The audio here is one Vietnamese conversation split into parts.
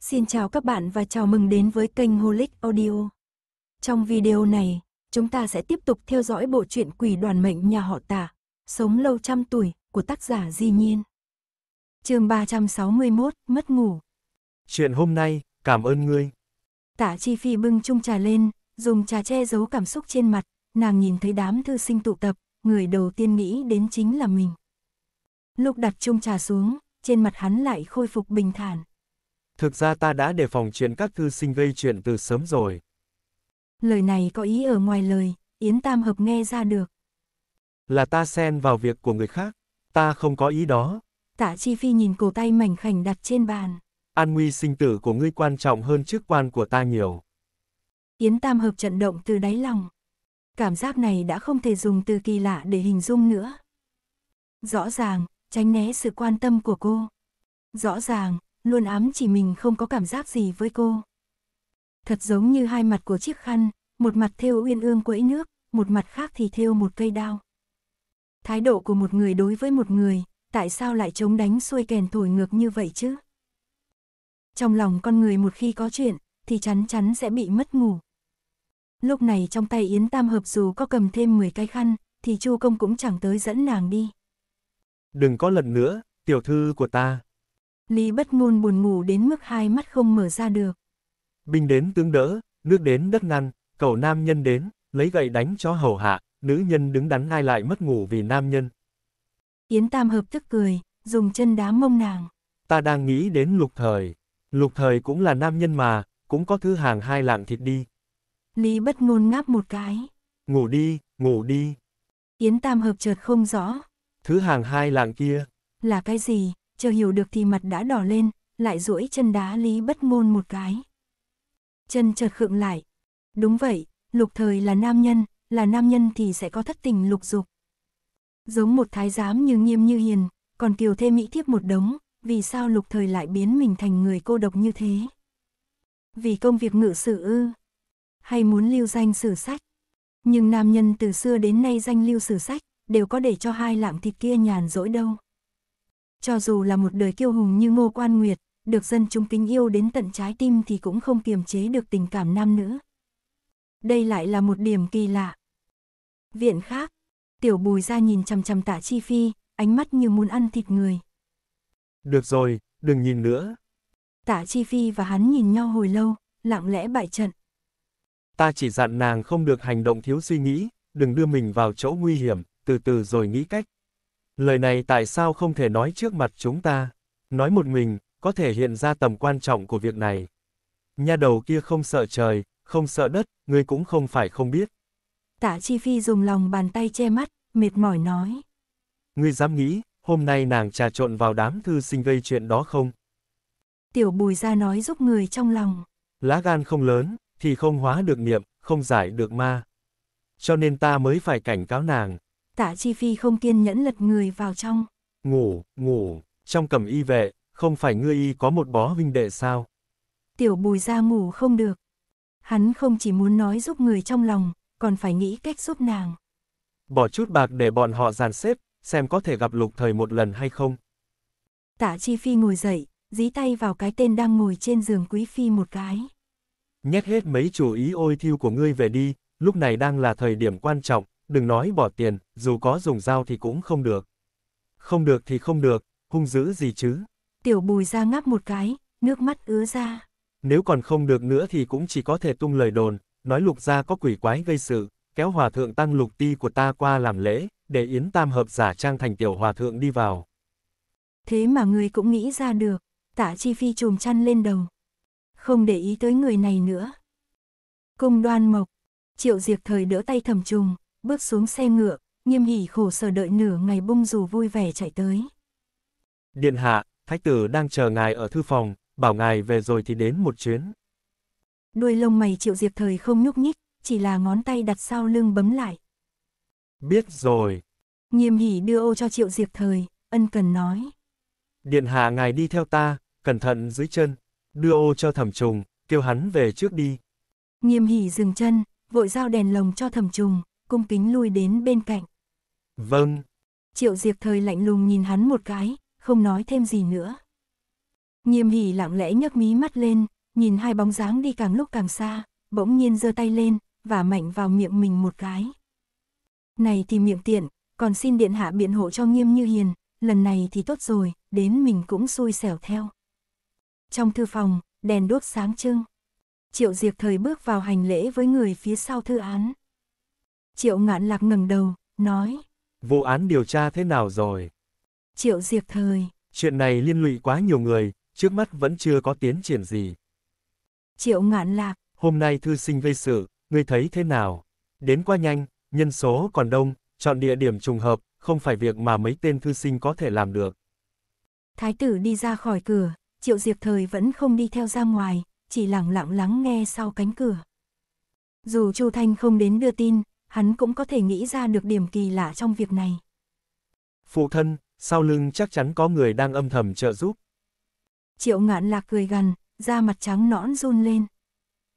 Xin chào các bạn và chào mừng đến với kênh Holic Audio. Trong video này, chúng ta sẽ tiếp tục theo dõi bộ truyện Quỷ đoàn mệnh nhà họ Tả, Sống lâu trăm tuổi của tác giả Di Nhiên. Chương 361: Mất ngủ. Chuyện hôm nay, cảm ơn ngươi. Tả Chi Phi bưng chung trà lên, dùng trà che giấu cảm xúc trên mặt, nàng nhìn thấy đám thư sinh tụ tập, người đầu tiên nghĩ đến chính là mình. Lúc đặt chung trà xuống, trên mặt hắn lại khôi phục bình thản thực ra ta đã đề phòng chuyện các thư sinh gây chuyện từ sớm rồi. Lời này có ý ở ngoài lời, Yến Tam Hợp nghe ra được. Là ta xen vào việc của người khác, ta không có ý đó. Tạ Chi Phi nhìn cổ tay mảnh khảnh đặt trên bàn. An nguy sinh tử của ngươi quan trọng hơn chức quan của ta nhiều. Yến Tam Hợp trận động từ đáy lòng. Cảm giác này đã không thể dùng từ kỳ lạ để hình dung nữa. Rõ ràng, tránh né sự quan tâm của cô. Rõ ràng, luôn ám chỉ mình không có cảm giác gì với cô. Thật giống như hai mặt của chiếc khăn, một mặt thêu uyên ương quẫy nước, một mặt khác thì thêu một cây đao. Thái độ của một người đối với một người, tại sao lại chống đánh xuôi kèn thổi ngược như vậy chứ? Trong lòng con người một khi có chuyện, thì chắn chắn sẽ bị mất ngủ. Lúc này trong tay Yến Tam Hợp dù có cầm thêm 10 cái khăn, thì Chu Công cũng chẳng tới dẫn nàng đi. Đừng có lần nữa, tiểu thư của ta. Lý bất ngôn buồn ngủ đến mức hai mắt không mở ra được. Binh đến tướng đỡ, nước đến đất ngăn, cậu nam nhân đến, lấy gậy đánh cho hầu hạ, nữ nhân đứng đắn ai lại mất ngủ vì nam nhân. Yến Tam hợp tức cười, dùng chân đá mông nàng. Ta đang nghĩ đến lục thời. Lục thời cũng là nam nhân mà, cũng có thứ hàng hai lạng thịt đi. Lý bất ngôn ngáp một cái. Ngủ đi, ngủ đi. Yến Tam hợp chợt không rõ. Thứ hàng hai lạng kia. Là cái gì? chờ hiểu được thì mặt đã đỏ lên, lại duỗi chân đá Lý Bất Ngôn một cái. Chân chợt khựng lại. Đúng vậy, lục thời là nam nhân, là nam nhân thì sẽ có thất tình lục dục. Giống một thái giám như nghiêm như hiền, còn kiều thê mỹ thiếp một đống, vì sao lục thời lại biến mình thành người cô độc như thế? Vì công việc ngự sử ư? Hay muốn lưu danh sử sách? Nhưng nam nhân từ xưa đến nay danh lưu sử sách, đều có để cho hai lạng thịt kia nhàn rỗi đâu. Cho dù là một đời kiêu hùng như Ngô Quan Nguyệt, được dân chúng kính yêu đến tận trái tim thì cũng không kiềm chế được tình cảm nam nữ. Đây lại là một điểm kỳ lạ. Viện khác, tiểu bùi ra nhìn chằm chằm tạ chi phi, ánh mắt như muốn ăn thịt người. Được rồi, đừng nhìn nữa. Tạ chi phi và hắn nhìn nhau hồi lâu, lặng lẽ bại trận. Ta chỉ dặn nàng không được hành động thiếu suy nghĩ, đừng đưa mình vào chỗ nguy hiểm, từ từ rồi nghĩ cách. Lời này tại sao không thể nói trước mặt chúng ta? Nói một mình, có thể hiện ra tầm quan trọng của việc này. Nha đầu kia không sợ trời, không sợ đất, ngươi cũng không phải không biết. Tạ Chi Phi dùng lòng bàn tay che mắt, mệt mỏi nói. Ngươi dám nghĩ, hôm nay nàng trà trộn vào đám thư sinh gây chuyện đó không? Tiểu bùi ra nói giúp người trong lòng. Lá gan không lớn, thì không hóa được niệm, không giải được ma. Cho nên ta mới phải cảnh cáo nàng, Tạ Chi Phi không kiên nhẫn lật người vào trong. Ngủ, ngủ, trong cầm y vệ, không phải ngươi y có một bó huynh đệ sao? Tiểu bùi ra ngủ không được. Hắn không chỉ muốn nói giúp người trong lòng, còn phải nghĩ cách giúp nàng. Bỏ chút bạc để bọn họ dàn xếp, xem có thể gặp lục thời một lần hay không. Tạ Chi Phi ngồi dậy, dí tay vào cái tên đang ngồi trên giường Quý Phi một cái. Nhét hết mấy chủ ý ôi thiêu của ngươi về đi, lúc này đang là thời điểm quan trọng, đừng nói bỏ tiền, dù có dùng dao thì cũng không được. Không được thì không được, hung dữ gì chứ? Tiểu bùi ra ngáp một cái, nước mắt ứa ra. Nếu còn không được nữa thì cũng chỉ có thể tung lời đồn, nói lục gia có quỷ quái gây sự, kéo hòa thượng tăng lục ti của ta qua làm lễ, để Yến Tam Hợp giả trang thành tiểu hòa thượng đi vào. Thế mà người cũng nghĩ ra được, tả chi phi trùm chăn lên đầu. Không để ý tới người này nữa. Cung đoan mộc, triệu diệt thời đỡ tay thầm trùng, bước xuống xe ngựa, nghiêm hỉ khổ sở đợi nửa ngày bung dù vui vẻ chạy tới. Điện hạ, thái tử đang chờ ngài ở thư phòng, bảo ngài về rồi thì đến một chuyến. Đuôi lông mày triệu diệp thời không nhúc nhích, chỉ là ngón tay đặt sau lưng bấm lại. Biết rồi. Nghiêm hỉ đưa ô cho triệu diệp thời, ân cần nói. Điện hạ ngài đi theo ta, cẩn thận dưới chân, đưa ô cho thẩm trùng, kêu hắn về trước đi. Nghiêm hỉ dừng chân, vội giao đèn lồng cho thẩm trùng, cung kính lui đến bên cạnh. Vâng. Triệu Diệp thời lạnh lùng nhìn hắn một cái, không nói thêm gì nữa. Nghiêm hỉ lặng lẽ nhấc mí mắt lên, nhìn hai bóng dáng đi càng lúc càng xa, bỗng nhiên giơ tay lên, và mạnh vào miệng mình một cái. Này thì miệng tiện, còn xin điện hạ biện hộ cho nghiêm như hiền, lần này thì tốt rồi, đến mình cũng xui xẻo theo. Trong thư phòng, đèn đốt sáng trưng. Triệu Diệp thời bước vào hành lễ với người phía sau thư án. Triệu ngạn lạc ngẩng đầu, nói. Vụ án điều tra thế nào rồi? Triệu diệt thời. Chuyện này liên lụy quá nhiều người, trước mắt vẫn chưa có tiến triển gì. Triệu ngạn lạc. Hôm nay thư sinh gây sự, ngươi thấy thế nào? Đến quá nhanh, nhân số còn đông, chọn địa điểm trùng hợp, không phải việc mà mấy tên thư sinh có thể làm được. Thái tử đi ra khỏi cửa, triệu diệp thời vẫn không đi theo ra ngoài, chỉ lặng lặng lắng nghe sau cánh cửa. Dù Chu Thanh không đến đưa tin, hắn cũng có thể nghĩ ra được điểm kỳ lạ trong việc này. Phụ thân, sau lưng chắc chắn có người đang âm thầm trợ giúp. Triệu ngạn lạc cười gần, da mặt trắng nõn run lên.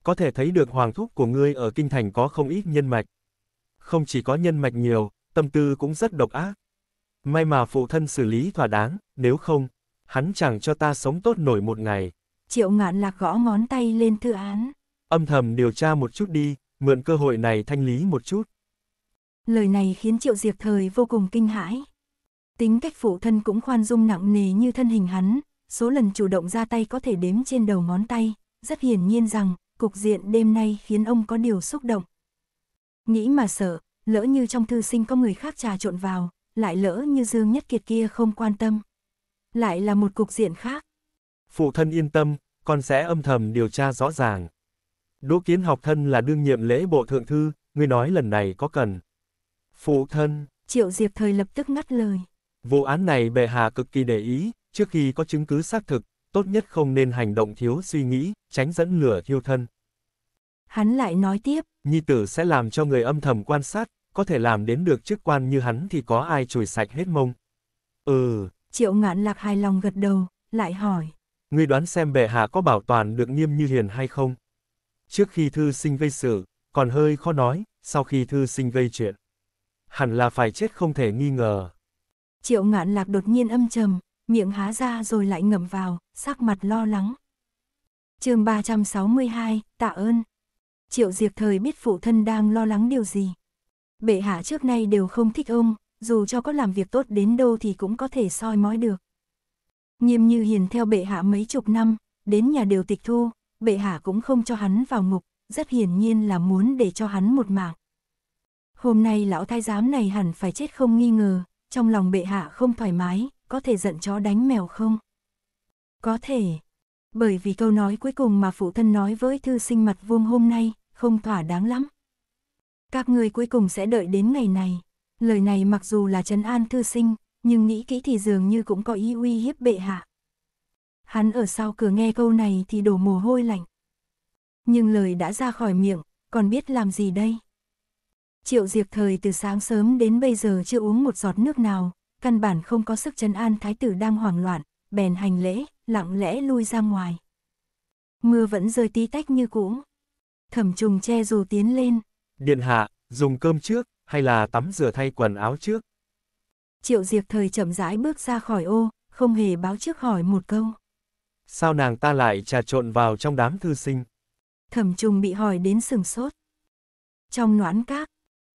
Có thể thấy được hoàng thúc của ngươi ở kinh thành có không ít nhân mạch. Không chỉ có nhân mạch nhiều, tâm tư cũng rất độc ác. May mà phụ thân xử lý thỏa đáng, nếu không, hắn chẳng cho ta sống tốt nổi một ngày. Triệu ngạn lạc gõ ngón tay lên thư án. Âm thầm điều tra một chút đi, mượn cơ hội này thanh lý một chút. Lời này khiến Triệu Diệp Thời vô cùng kinh hãi. Tính cách phụ thân cũng khoan dung nặng nề như thân hình hắn, số lần chủ động ra tay có thể đếm trên đầu ngón tay, rất hiển nhiên rằng, cục diện đêm nay khiến ông có điều xúc động. Nghĩ mà sợ, lỡ như trong thư sinh có người khác trà trộn vào, lại lỡ như Dương Nhất Kiệt kia không quan tâm. Lại là một cục diện khác. Phụ thân yên tâm, con sẽ âm thầm điều tra rõ ràng. Đỗ Kiến học thân là đương nhiệm lễ bộ thượng thư, ngươi nói lần này có cần. Phụ thân. Triệu Diệp thời lập tức ngắt lời. Vụ án này bệ hạ cực kỳ để ý, trước khi có chứng cứ xác thực, tốt nhất không nên hành động thiếu suy nghĩ, tránh dẫn lửa thiêu thân. Hắn lại nói tiếp. Nhi tử sẽ làm cho người âm thầm quan sát, có thể làm đến được chức quan như hắn thì có ai chùi sạch hết mông. Ừ. Triệu ngạn lạc hài lòng gật đầu, lại hỏi. Ngươi đoán xem bệ hạ có bảo toàn được nghiêm như hiền hay không? trước khi thư sinh vây sự, còn hơi khó nói, sau khi thư sinh vây chuyện. Hẳn là phải chết không thể nghi ngờ. Triệu ngạn lạc đột nhiên âm trầm, miệng há ra rồi lại ngậm vào, sắc mặt lo lắng. chương 362, tạ ơn. Triệu diệt thời biết phụ thân đang lo lắng điều gì. Bệ hạ trước nay đều không thích ông, dù cho có làm việc tốt đến đâu thì cũng có thể soi mói được. Nghiêm như hiền theo bệ hạ mấy chục năm, đến nhà đều tịch thu, bệ hạ cũng không cho hắn vào ngục, rất hiển nhiên là muốn để cho hắn một mạng. Hôm nay lão thái giám này hẳn phải chết không nghi ngờ, trong lòng bệ hạ không thoải mái, có thể giận chó đánh mèo không? Có thể, bởi vì câu nói cuối cùng mà phụ thân nói với thư sinh mặt vuông hôm nay, không thỏa đáng lắm. Các người cuối cùng sẽ đợi đến ngày này. Lời này mặc dù là trấn an thư sinh, nhưng nghĩ kỹ thì dường như cũng có ý uy hiếp bệ hạ. Hắn ở sau cửa nghe câu này thì đổ mồ hôi lạnh. Nhưng lời đã ra khỏi miệng, còn biết làm gì đây? Triệu Diệp Thời từ sáng sớm đến bây giờ chưa uống một giọt nước nào, căn bản không có sức trấn an thái tử đang hoảng loạn, bèn hành lễ, lặng lẽ lui ra ngoài. Mưa vẫn rơi tí tách như cũ. Thẩm trùng che dù tiến lên. Điện hạ, dùng cơm trước, hay là tắm rửa thay quần áo trước? Triệu Diệp Thời chậm rãi bước ra khỏi ô, không hề báo trước hỏi một câu sao nàng ta lại trà trộn vào trong đám thư sinh? Thẩm trùng bị hỏi đến sừng sốt. Trong noãn các,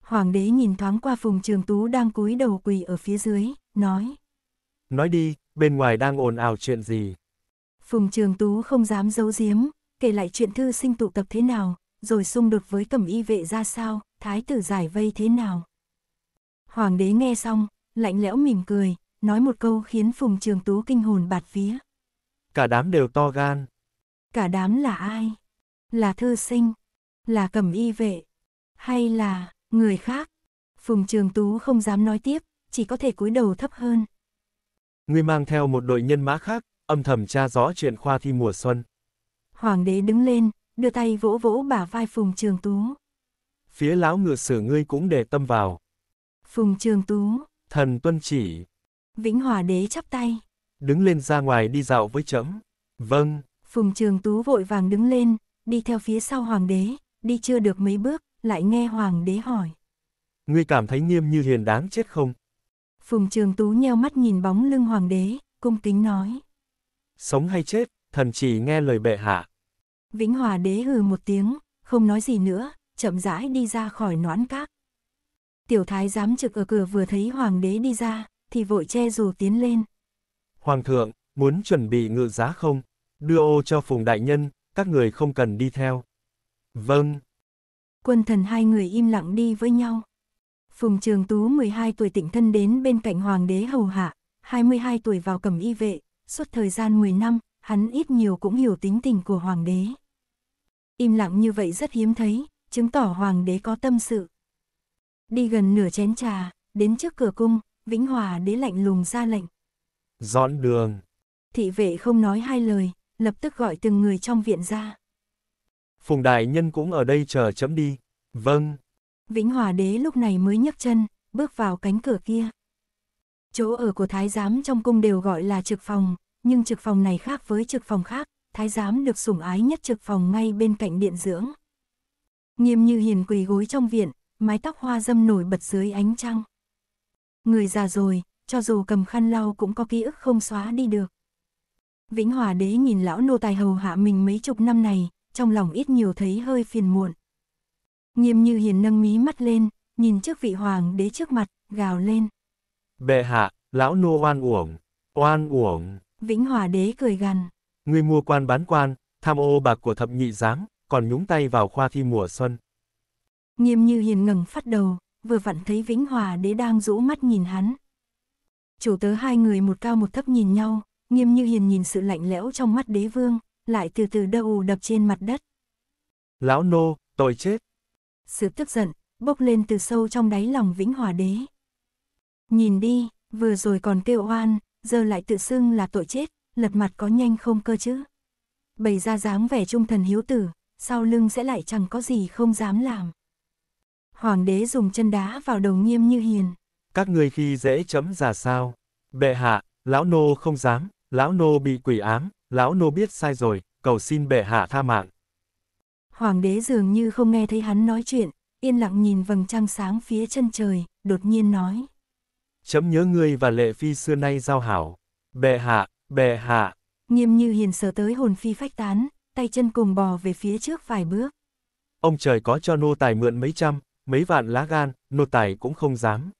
hoàng đế nhìn thoáng qua phùng trường tú đang cúi đầu quỳ ở phía dưới, nói. Nói đi, bên ngoài đang ồn ào chuyện gì? Phùng trường tú không dám giấu giếm, kể lại chuyện thư sinh tụ tập thế nào, rồi xung đột với cẩm y vệ ra sao, thái tử giải vây thế nào. Hoàng đế nghe xong, lạnh lẽo mỉm cười, nói một câu khiến Phùng Trường Tú kinh hồn bạt vía. Cả đám đều to gan. Cả đám là ai? Là thư sinh? Là cầm y vệ? Hay là người khác? Phùng Trường Tú không dám nói tiếp, chỉ có thể cúi đầu thấp hơn. Ngươi mang theo một đội nhân mã khác, âm thầm tra rõ chuyện khoa thi mùa xuân. Hoàng đế đứng lên, đưa tay vỗ vỗ bả vai Phùng Trường Tú. Phía lão ngựa sử ngươi cũng để tâm vào. Phùng Trường Tú. Thần tuân chỉ. Vĩnh Hòa đế chắp tay đứng lên ra ngoài đi dạo với trẫm. Vâng. Phùng Trường Tú vội vàng đứng lên, đi theo phía sau hoàng đế, đi chưa được mấy bước, lại nghe hoàng đế hỏi. Ngươi cảm thấy nghiêm như hiền đáng chết không? Phùng Trường Tú nheo mắt nhìn bóng lưng hoàng đế, cung kính nói. Sống hay chết, thần chỉ nghe lời bệ hạ. Vĩnh Hòa đế hừ một tiếng, không nói gì nữa, chậm rãi đi ra khỏi noãn các. Tiểu thái giám trực ở cửa vừa thấy hoàng đế đi ra, thì vội che dù tiến lên. Hoàng thượng, muốn chuẩn bị ngự giá không? Đưa ô cho Phùng Đại Nhân, các người không cần đi theo. Vâng. Quân thần hai người im lặng đi với nhau. Phùng Trường Tú 12 tuổi tỉnh thân đến bên cạnh Hoàng đế hầu hạ, 22 tuổi vào cầm y vệ, suốt thời gian 10 năm, hắn ít nhiều cũng hiểu tính tình của Hoàng đế. Im lặng như vậy rất hiếm thấy, chứng tỏ Hoàng đế có tâm sự. Đi gần nửa chén trà, đến trước cửa cung, Vĩnh Hòa đế lạnh lùng ra lệnh. Dọn đường. Thị vệ không nói hai lời, lập tức gọi từng người trong viện ra. Phùng đại nhân cũng ở đây chờ chấm đi. Vâng. Vĩnh Hòa đế lúc này mới nhấc chân, bước vào cánh cửa kia. Chỗ ở của thái giám trong cung đều gọi là trực phòng, nhưng trực phòng này khác với trực phòng khác, thái giám được sủng ái nhất trực phòng ngay bên cạnh điện dưỡng. Nghiêm như hiền quỳ gối trong viện, mái tóc hoa dâm nổi bật dưới ánh trăng. Người già rồi, cho dù cầm khăn lau cũng có ký ức không xóa đi được. Vĩnh Hòa Đế nhìn lão nô tài hầu hạ mình mấy chục năm này, trong lòng ít nhiều thấy hơi phiền muộn. Nghiêm như hiền nâng mí mắt lên, nhìn trước vị hoàng đế trước mặt, gào lên. Bệ hạ, lão nô oan uổng, oan uổng. Vĩnh Hòa Đế cười gằn. Ngươi mua quan bán quan, tham ô bạc của thập nhị giám, còn nhúng tay vào khoa thi mùa xuân. Nghiêm như hiền ngẩng phát đầu, vừa vặn thấy Vĩnh Hòa Đế đang rũ mắt nhìn hắn. Chủ tớ hai người một cao một thấp nhìn nhau, nghiêm như hiền nhìn sự lạnh lẽo trong mắt đế vương, lại từ từ đầu đập trên mặt đất. Lão nô, tội chết. Sự tức giận, bốc lên từ sâu trong đáy lòng vĩnh hòa đế. Nhìn đi, vừa rồi còn kêu oan, giờ lại tự xưng là tội chết, lật mặt có nhanh không cơ chứ. Bày ra dáng vẻ trung thần hiếu tử, sau lưng sẽ lại chẳng có gì không dám làm. Hoàng đế dùng chân đá vào đầu nghiêm như hiền các ngươi khi dễ chấm già sao? Bệ hạ, lão nô không dám, lão nô bị quỷ ám, lão nô biết sai rồi, cầu xin bệ hạ tha mạng. Hoàng đế dường như không nghe thấy hắn nói chuyện, yên lặng nhìn vầng trăng sáng phía chân trời, đột nhiên nói. Chấm nhớ ngươi và lệ phi xưa nay giao hảo. Bệ hạ, bệ hạ. Nghiêm như hiền sờ tới hồn phi phách tán, tay chân cùng bò về phía trước vài bước. Ông trời có cho nô tài mượn mấy trăm, mấy vạn lá gan, nô tài cũng không dám.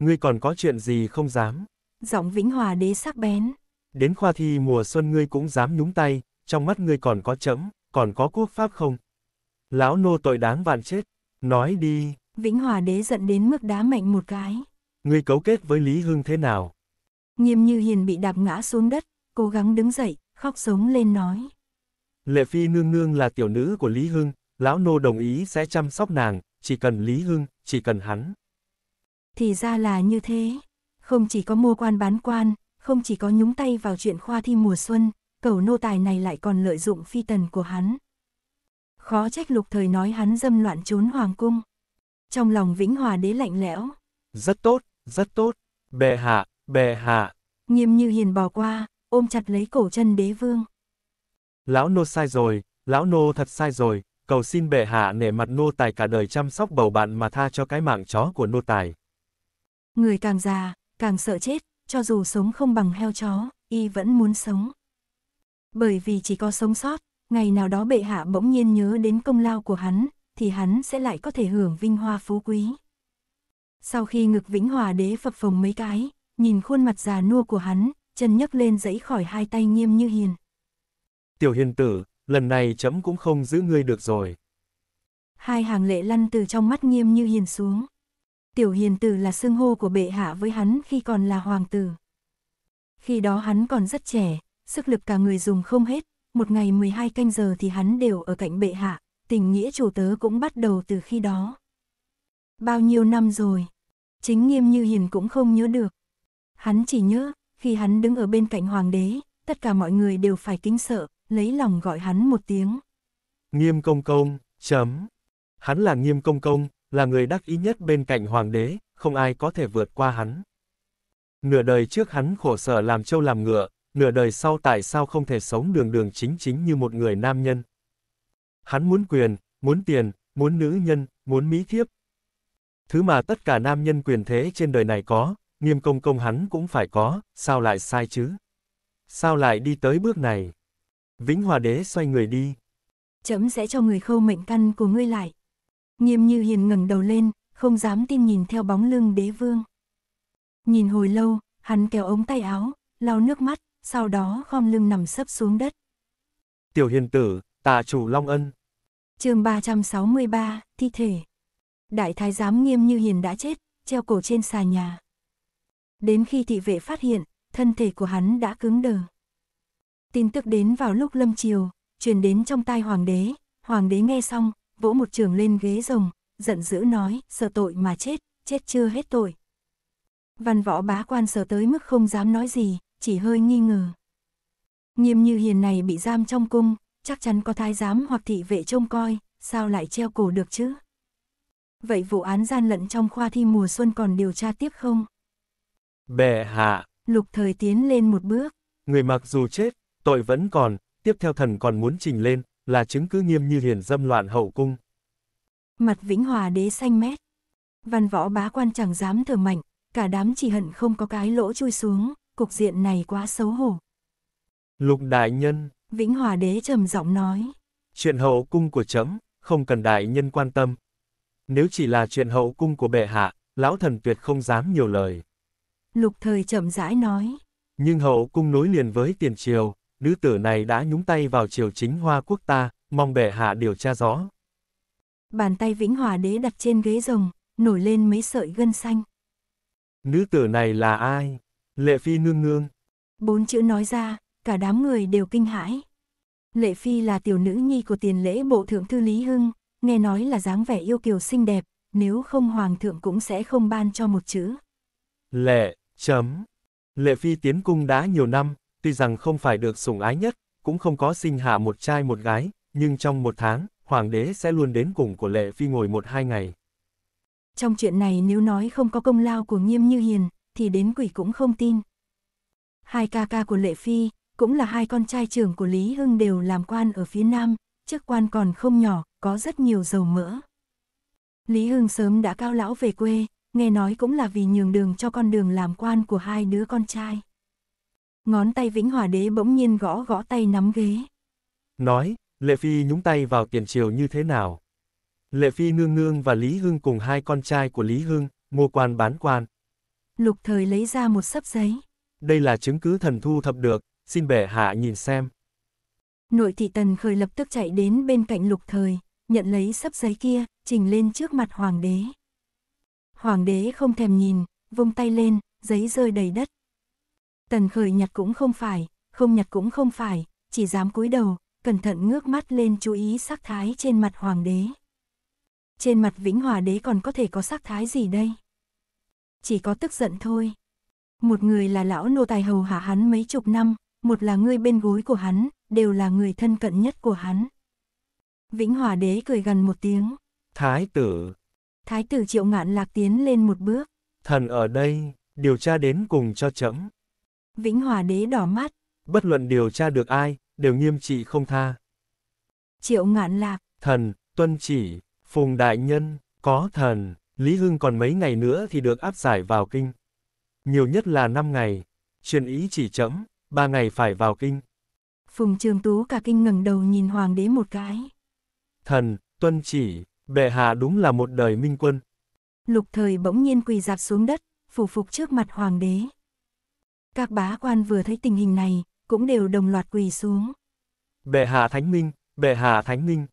Ngươi còn có chuyện gì không dám? Giọng Vĩnh Hòa đế sắc bén. Đến khoa thi mùa xuân ngươi cũng dám nhúng tay, trong mắt ngươi còn có chấm, còn có quốc pháp không? Lão nô tội đáng vạn chết, nói đi. Vĩnh Hòa đế giận đến mức đá mạnh một cái. Ngươi cấu kết với Lý Hưng thế nào? Nghiêm như hiền bị đạp ngã xuống đất, cố gắng đứng dậy, khóc sống lên nói. Lệ Phi nương nương là tiểu nữ của Lý Hưng, lão nô đồng ý sẽ chăm sóc nàng, chỉ cần Lý Hưng, chỉ cần hắn, thì ra là như thế. Không chỉ có mua quan bán quan, không chỉ có nhúng tay vào chuyện khoa thi mùa xuân, cẩu nô tài này lại còn lợi dụng phi tần của hắn. Khó trách lục thời nói hắn dâm loạn trốn hoàng cung. Trong lòng Vĩnh Hòa đế lạnh lẽo. Rất tốt, rất tốt. Bệ hạ, bệ hạ. Nghiêm như hiền bỏ qua, ôm chặt lấy cổ chân đế vương. Lão nô sai rồi, lão nô thật sai rồi, cầu xin bệ hạ nể mặt nô tài cả đời chăm sóc bầu bạn mà tha cho cái mạng chó của nô tài. Người càng già, càng sợ chết, cho dù sống không bằng heo chó, y vẫn muốn sống. Bởi vì chỉ có sống sót, ngày nào đó bệ hạ bỗng nhiên nhớ đến công lao của hắn, thì hắn sẽ lại có thể hưởng vinh hoa phú quý. Sau khi ngực vĩnh hòa đế phập phồng mấy cái, nhìn khuôn mặt già nua của hắn, chân nhấc lên dẫy khỏi hai tay nghiêm như hiền. Tiểu hiền tử, lần này chấm cũng không giữ ngươi được rồi. Hai hàng lệ lăn từ trong mắt nghiêm như hiền xuống tiểu hiền tử là xưng hô của bệ hạ với hắn khi còn là hoàng tử. Khi đó hắn còn rất trẻ, sức lực cả người dùng không hết, một ngày 12 canh giờ thì hắn đều ở cạnh bệ hạ, tình nghĩa chủ tớ cũng bắt đầu từ khi đó. Bao nhiêu năm rồi, chính nghiêm như hiền cũng không nhớ được. Hắn chỉ nhớ, khi hắn đứng ở bên cạnh hoàng đế, tất cả mọi người đều phải kính sợ, lấy lòng gọi hắn một tiếng. Nghiêm công công, chấm. Hắn là nghiêm công công, là người đắc ý nhất bên cạnh hoàng đế, không ai có thể vượt qua hắn. Nửa đời trước hắn khổ sở làm trâu làm ngựa, nửa đời sau tại sao không thể sống đường đường chính chính như một người nam nhân. Hắn muốn quyền, muốn tiền, muốn nữ nhân, muốn mỹ thiếp. Thứ mà tất cả nam nhân quyền thế trên đời này có, nghiêm công công hắn cũng phải có, sao lại sai chứ? Sao lại đi tới bước này? Vĩnh Hòa Đế xoay người đi. Chấm sẽ cho người khâu mệnh căn của ngươi lại. Nghiêm như hiền ngẩng đầu lên, không dám tin nhìn theo bóng lưng đế vương. Nhìn hồi lâu, hắn kéo ống tay áo, lau nước mắt, sau đó khom lưng nằm sấp xuống đất. Tiểu hiền tử, tạ chủ Long Ân. chương 363, thi thể. Đại thái giám nghiêm như hiền đã chết, treo cổ trên xà nhà. Đến khi thị vệ phát hiện, thân thể của hắn đã cứng đờ. Tin tức đến vào lúc lâm chiều, truyền đến trong tai hoàng đế, hoàng đế nghe xong, vỗ một trường lên ghế rồng, giận dữ nói, sợ tội mà chết, chết chưa hết tội. Văn võ bá quan sợ tới mức không dám nói gì, chỉ hơi nghi ngờ. Nghiêm như hiền này bị giam trong cung, chắc chắn có thái giám hoặc thị vệ trông coi, sao lại treo cổ được chứ? Vậy vụ án gian lận trong khoa thi mùa xuân còn điều tra tiếp không? Bệ hạ. Lục thời tiến lên một bước. Người mặc dù chết, tội vẫn còn, tiếp theo thần còn muốn trình lên, là chứng cứ nghiêm như hiền dâm loạn hậu cung. Mặt vĩnh hòa đế xanh mét. Văn võ bá quan chẳng dám thở mạnh, cả đám chỉ hận không có cái lỗ chui xuống, cục diện này quá xấu hổ. Lục đại nhân. Vĩnh hòa đế trầm giọng nói. Chuyện hậu cung của chấm, không cần đại nhân quan tâm. Nếu chỉ là chuyện hậu cung của bệ hạ, lão thần tuyệt không dám nhiều lời. Lục thời chậm rãi nói. Nhưng hậu cung nối liền với tiền triều, nữ tử này đã nhúng tay vào triều chính hoa quốc ta, mong bệ hạ điều tra rõ. Bàn tay Vĩnh Hòa Đế đặt trên ghế rồng, nổi lên mấy sợi gân xanh. Nữ tử này là ai? Lệ Phi nương nương. Bốn chữ nói ra, cả đám người đều kinh hãi. Lệ Phi là tiểu nữ nhi của tiền lễ bộ thượng thư Lý Hưng, nghe nói là dáng vẻ yêu kiều xinh đẹp, nếu không hoàng thượng cũng sẽ không ban cho một chữ. Lệ, chấm. Lệ Phi tiến cung đã nhiều năm, tuy rằng không phải được sủng ái nhất, cũng không có sinh hạ một trai một gái, nhưng trong một tháng, hoàng đế sẽ luôn đến cùng của lệ phi ngồi một hai ngày. Trong chuyện này nếu nói không có công lao của Nghiêm Như Hiền, thì đến quỷ cũng không tin. Hai ca ca của Lệ Phi, cũng là hai con trai trưởng của Lý Hưng đều làm quan ở phía Nam, chức quan còn không nhỏ, có rất nhiều dầu mỡ. Lý Hưng sớm đã cao lão về quê, nghe nói cũng là vì nhường đường cho con đường làm quan của hai đứa con trai. Ngón tay Vĩnh Hòa Đế bỗng nhiên gõ gõ tay nắm ghế. Nói, Lệ Phi nhúng tay vào tiền triều như thế nào? Lệ Phi nương nương và Lý Hưng cùng hai con trai của Lý Hưng, mua quan bán quan. Lục thời lấy ra một sấp giấy. Đây là chứng cứ thần thu thập được, xin bệ hạ nhìn xem. Nội thị tần khởi lập tức chạy đến bên cạnh lục thời, nhận lấy sấp giấy kia, trình lên trước mặt hoàng đế. Hoàng đế không thèm nhìn, vung tay lên, giấy rơi đầy đất. Tần khởi nhặt cũng không phải, không nhặt cũng không phải, chỉ dám cúi đầu, cẩn thận ngước mắt lên chú ý sắc thái trên mặt hoàng đế. Trên mặt vĩnh hòa đế còn có thể có sắc thái gì đây? Chỉ có tức giận thôi. Một người là lão nô tài hầu hạ hắn mấy chục năm, một là người bên gối của hắn, đều là người thân cận nhất của hắn. Vĩnh hòa đế cười gần một tiếng. Thái tử. Thái tử triệu ngạn lạc tiến lên một bước. Thần ở đây, điều tra đến cùng cho chấm. Vĩnh Hòa Đế đỏ mắt. Bất luận điều tra được ai, đều nghiêm trị không tha. Triệu ngạn lạc. Thần, tuân chỉ, phùng đại nhân, có thần, Lý Hưng còn mấy ngày nữa thì được áp giải vào kinh. Nhiều nhất là 5 ngày, truyền ý chỉ chấm, 3 ngày phải vào kinh. Phùng Trường Tú cả kinh ngẩng đầu nhìn hoàng đế một cái. Thần, tuân chỉ, bệ hạ đúng là một đời minh quân. Lục thời bỗng nhiên quỳ dạp xuống đất, phủ phục trước mặt hoàng đế. Các bá quan vừa thấy tình hình này, cũng đều đồng loạt quỳ xuống. Bệ hạ thánh minh, bệ hạ thánh minh.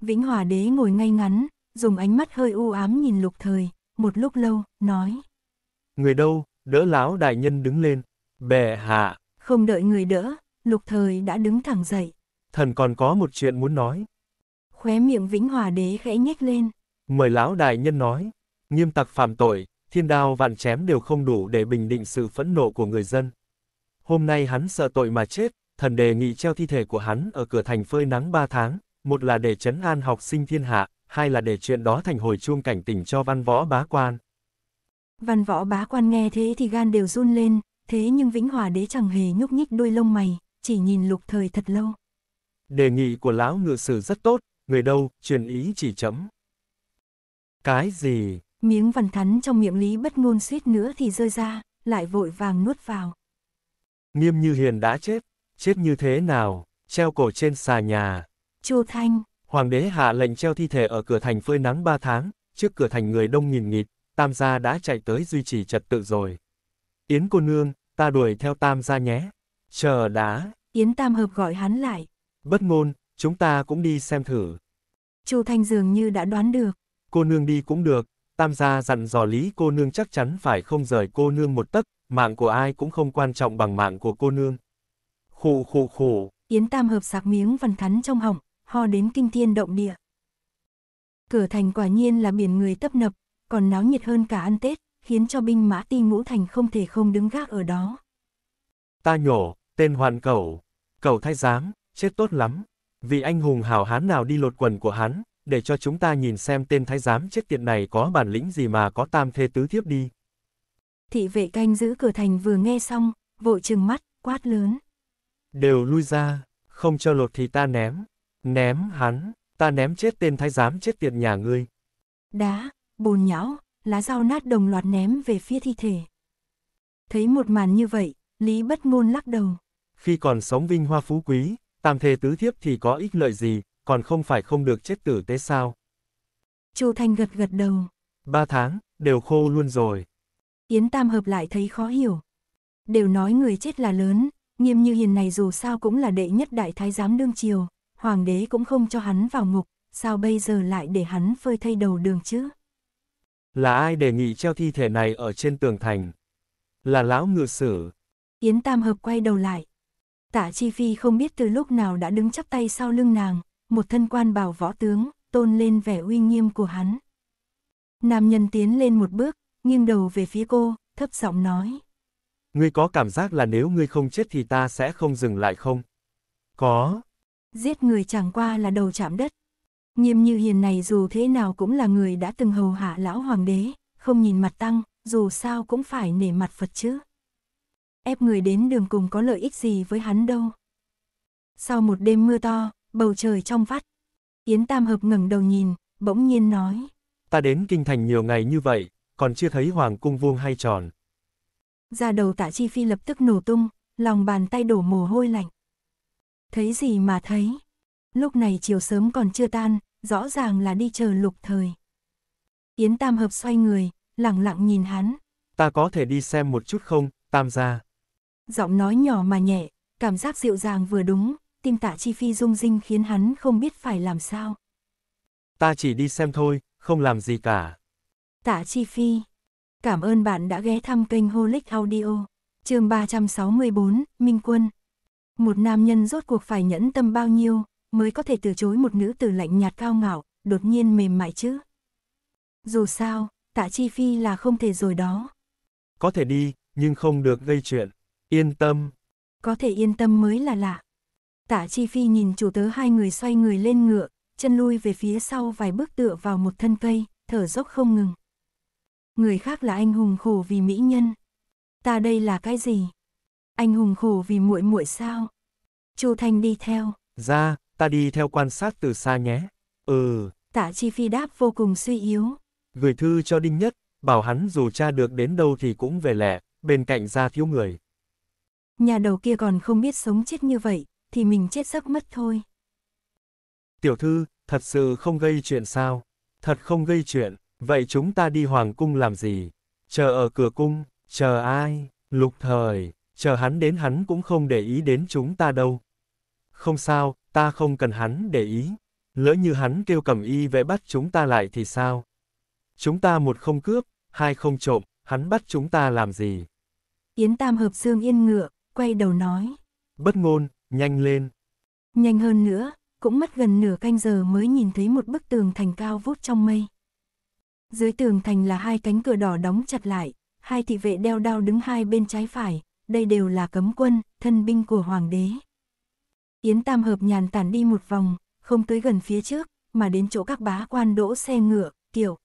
Vĩnh Hòa đế ngồi ngay ngắn, dùng ánh mắt hơi u ám nhìn lục thời, một lúc lâu, nói. Người đâu, đỡ lão đại nhân đứng lên, bệ hạ. Không đợi người đỡ, lục thời đã đứng thẳng dậy. Thần còn có một chuyện muốn nói. Khóe miệng Vĩnh Hòa đế khẽ nhếch lên. Mời lão đại nhân nói, nghiêm tặc phạm tội, thiên đao vạn chém đều không đủ để bình định sự phẫn nộ của người dân. Hôm nay hắn sợ tội mà chết, thần đề nghị treo thi thể của hắn ở cửa thành phơi nắng 3 tháng, một là để chấn an học sinh thiên hạ, hai là để chuyện đó thành hồi chuông cảnh tỉnh cho văn võ bá quan. Văn võ bá quan nghe thế thì gan đều run lên, thế nhưng Vĩnh Hòa đế chẳng hề nhúc nhích đuôi lông mày, chỉ nhìn lục thời thật lâu. Đề nghị của lão ngự sử rất tốt, người đâu, truyền ý chỉ chấm. Cái gì? Miếng vằn thắn trong miệng Lý bất ngôn suýt nữa thì rơi ra, lại vội vàng nuốt vào. Nghiêm như hiền đã chết, chết như thế nào, treo cổ trên xà nhà. Chu Thanh. Hoàng đế hạ lệnh treo thi thể ở cửa thành phơi nắng ba tháng, trước cửa thành người đông nghìn nghịt, tam gia đã chạy tới duy trì trật tự rồi. Yến cô nương, ta đuổi theo tam gia nhé. Chờ đã. Yến tam hợp gọi hắn lại. Bất ngôn, chúng ta cũng đi xem thử. Chu Thanh dường như đã đoán được. Cô nương đi cũng được, Tam gia dặn dò Lý cô nương chắc chắn phải không rời cô nương một tấc, mạng của ai cũng không quan trọng bằng mạng của cô nương. Khụ khụ khụ. Yến Tam hợp sạc miếng vằn thắn trong họng, ho đến kinh thiên động địa. Cửa thành quả nhiên là biển người tấp nập, còn náo nhiệt hơn cả ăn Tết, khiến cho binh mã ti ngũ thành không thể không đứng gác ở đó. Ta nhổ, tên hoàn cẩu, cẩu thái giám, chết tốt lắm, vì anh hùng hảo hán nào đi lột quần của hắn, để cho chúng ta nhìn xem tên thái giám chết tiệt này có bản lĩnh gì mà có tam thê tứ thiếp đi. Thị vệ canh giữ cửa thành vừa nghe xong, vội trừng mắt, quát lớn. Đều lui ra, không cho lột thì ta ném, ném hắn, ta ném chết tên thái giám chết tiệt nhà ngươi. Đá, bùn nhão, lá rau nát đồng loạt ném về phía thi thể. Thấy một màn như vậy, Lý bất ngôn lắc đầu. Khi còn sống vinh hoa phú quý, tam thê tứ thiếp thì có ích lợi gì, còn không phải không được chết tử tế sao? Chu Thanh gật gật đầu. Ba tháng, đều khô luôn rồi. Yến Tam hợp lại thấy khó hiểu. Đều nói người chết là lớn, nghiêm như hiền này dù sao cũng là đệ nhất đại thái giám đương triều, hoàng đế cũng không cho hắn vào ngục, sao bây giờ lại để hắn phơi thay đầu đường chứ? Là ai đề nghị treo thi thể này ở trên tường thành? Là lão ngự sử. Yến Tam Hợp quay đầu lại. Tạ Chi Phi không biết từ lúc nào đã đứng chắp tay sau lưng nàng, một thân quan bào võ tướng, tôn lên vẻ uy nghiêm của hắn. Nam nhân tiến lên một bước, nghiêng đầu về phía cô, thấp giọng nói. Ngươi có cảm giác là nếu ngươi không chết thì ta sẽ không dừng lại không? Có. Giết người chẳng qua là đầu chạm đất. Nghiêm như hiền này dù thế nào cũng là người đã từng hầu hạ lão hoàng đế, không nhìn mặt tăng, dù sao cũng phải nể mặt Phật chứ. Ép người đến đường cùng có lợi ích gì với hắn đâu. Sau một đêm mưa to, bầu trời trong vắt. Yến Tam Hợp ngẩng đầu nhìn, bỗng nhiên nói. Ta đến kinh thành nhiều ngày như vậy, còn chưa thấy hoàng cung vuông hay tròn. Ra đầu tạ chi phi lập tức nổ tung, lòng bàn tay đổ mồ hôi lạnh. Thấy gì mà thấy? Lúc này chiều sớm còn chưa tan, rõ ràng là đi chờ lục thời. Yến Tam Hợp xoay người, lặng lặng nhìn hắn. Ta có thể đi xem một chút không, Tam gia? Giọng nói nhỏ mà nhẹ, cảm giác dịu dàng vừa đúng, tim tạ chi phi rung rinh khiến hắn không biết phải làm sao. Ta chỉ đi xem thôi, không làm gì cả. Tạ chi phi, cảm ơn bạn đã ghé thăm kênh Holic Audio, chương 364, Minh Quân. Một nam nhân rốt cuộc phải nhẫn tâm bao nhiêu, mới có thể từ chối một nữ tử lạnh nhạt cao ngạo, đột nhiên mềm mại chứ. Dù sao, tạ chi phi là không thể rồi đó. Có thể đi, nhưng không được gây chuyện. Yên tâm. Có thể yên tâm mới là lạ. Tạ Chi Phi nhìn chủ tớ hai người xoay người lên ngựa, chân lui về phía sau vài bước tựa vào một thân cây, thở dốc không ngừng. Người khác là anh hùng khổ vì mỹ nhân. Ta đây là cái gì? Anh hùng khổ vì muội muội sao? Chu Thanh đi theo. Ra, ta đi theo quan sát từ xa nhé. Ừ. Tạ Chi Phi đáp vô cùng suy yếu. Gửi thư cho Đinh Nhất, bảo hắn dù cha được đến đâu thì cũng về lẹ. bên cạnh ra thiếu người. Nhà đầu kia còn không biết sống chết như vậy, thì mình chết giấc mất thôi. Tiểu thư, thật sự không gây chuyện sao? Thật không gây chuyện, vậy chúng ta đi hoàng cung làm gì? Chờ ở cửa cung, chờ ai? Lục thời, chờ hắn đến hắn cũng không để ý đến chúng ta đâu. Không sao, ta không cần hắn để ý. Lỡ như hắn kêu cầm y vẽ bắt chúng ta lại thì sao? Chúng ta một không cướp, hai không trộm, hắn bắt chúng ta làm gì? Yến Tam hợp xương yên ngựa, quay đầu nói. Bất ngôn, Nhanh lên. Nhanh hơn nữa, cũng mất gần nửa canh giờ mới nhìn thấy một bức tường thành cao vút trong mây. Dưới tường thành là hai cánh cửa đỏ đóng chặt lại, hai thị vệ đeo đao đứng hai bên trái phải, đây đều là cấm quân, thân binh của hoàng đế. Yến Tam Hợp nhàn tản đi một vòng, không tới gần phía trước, mà đến chỗ các bá quan đỗ xe ngựa, kiểu.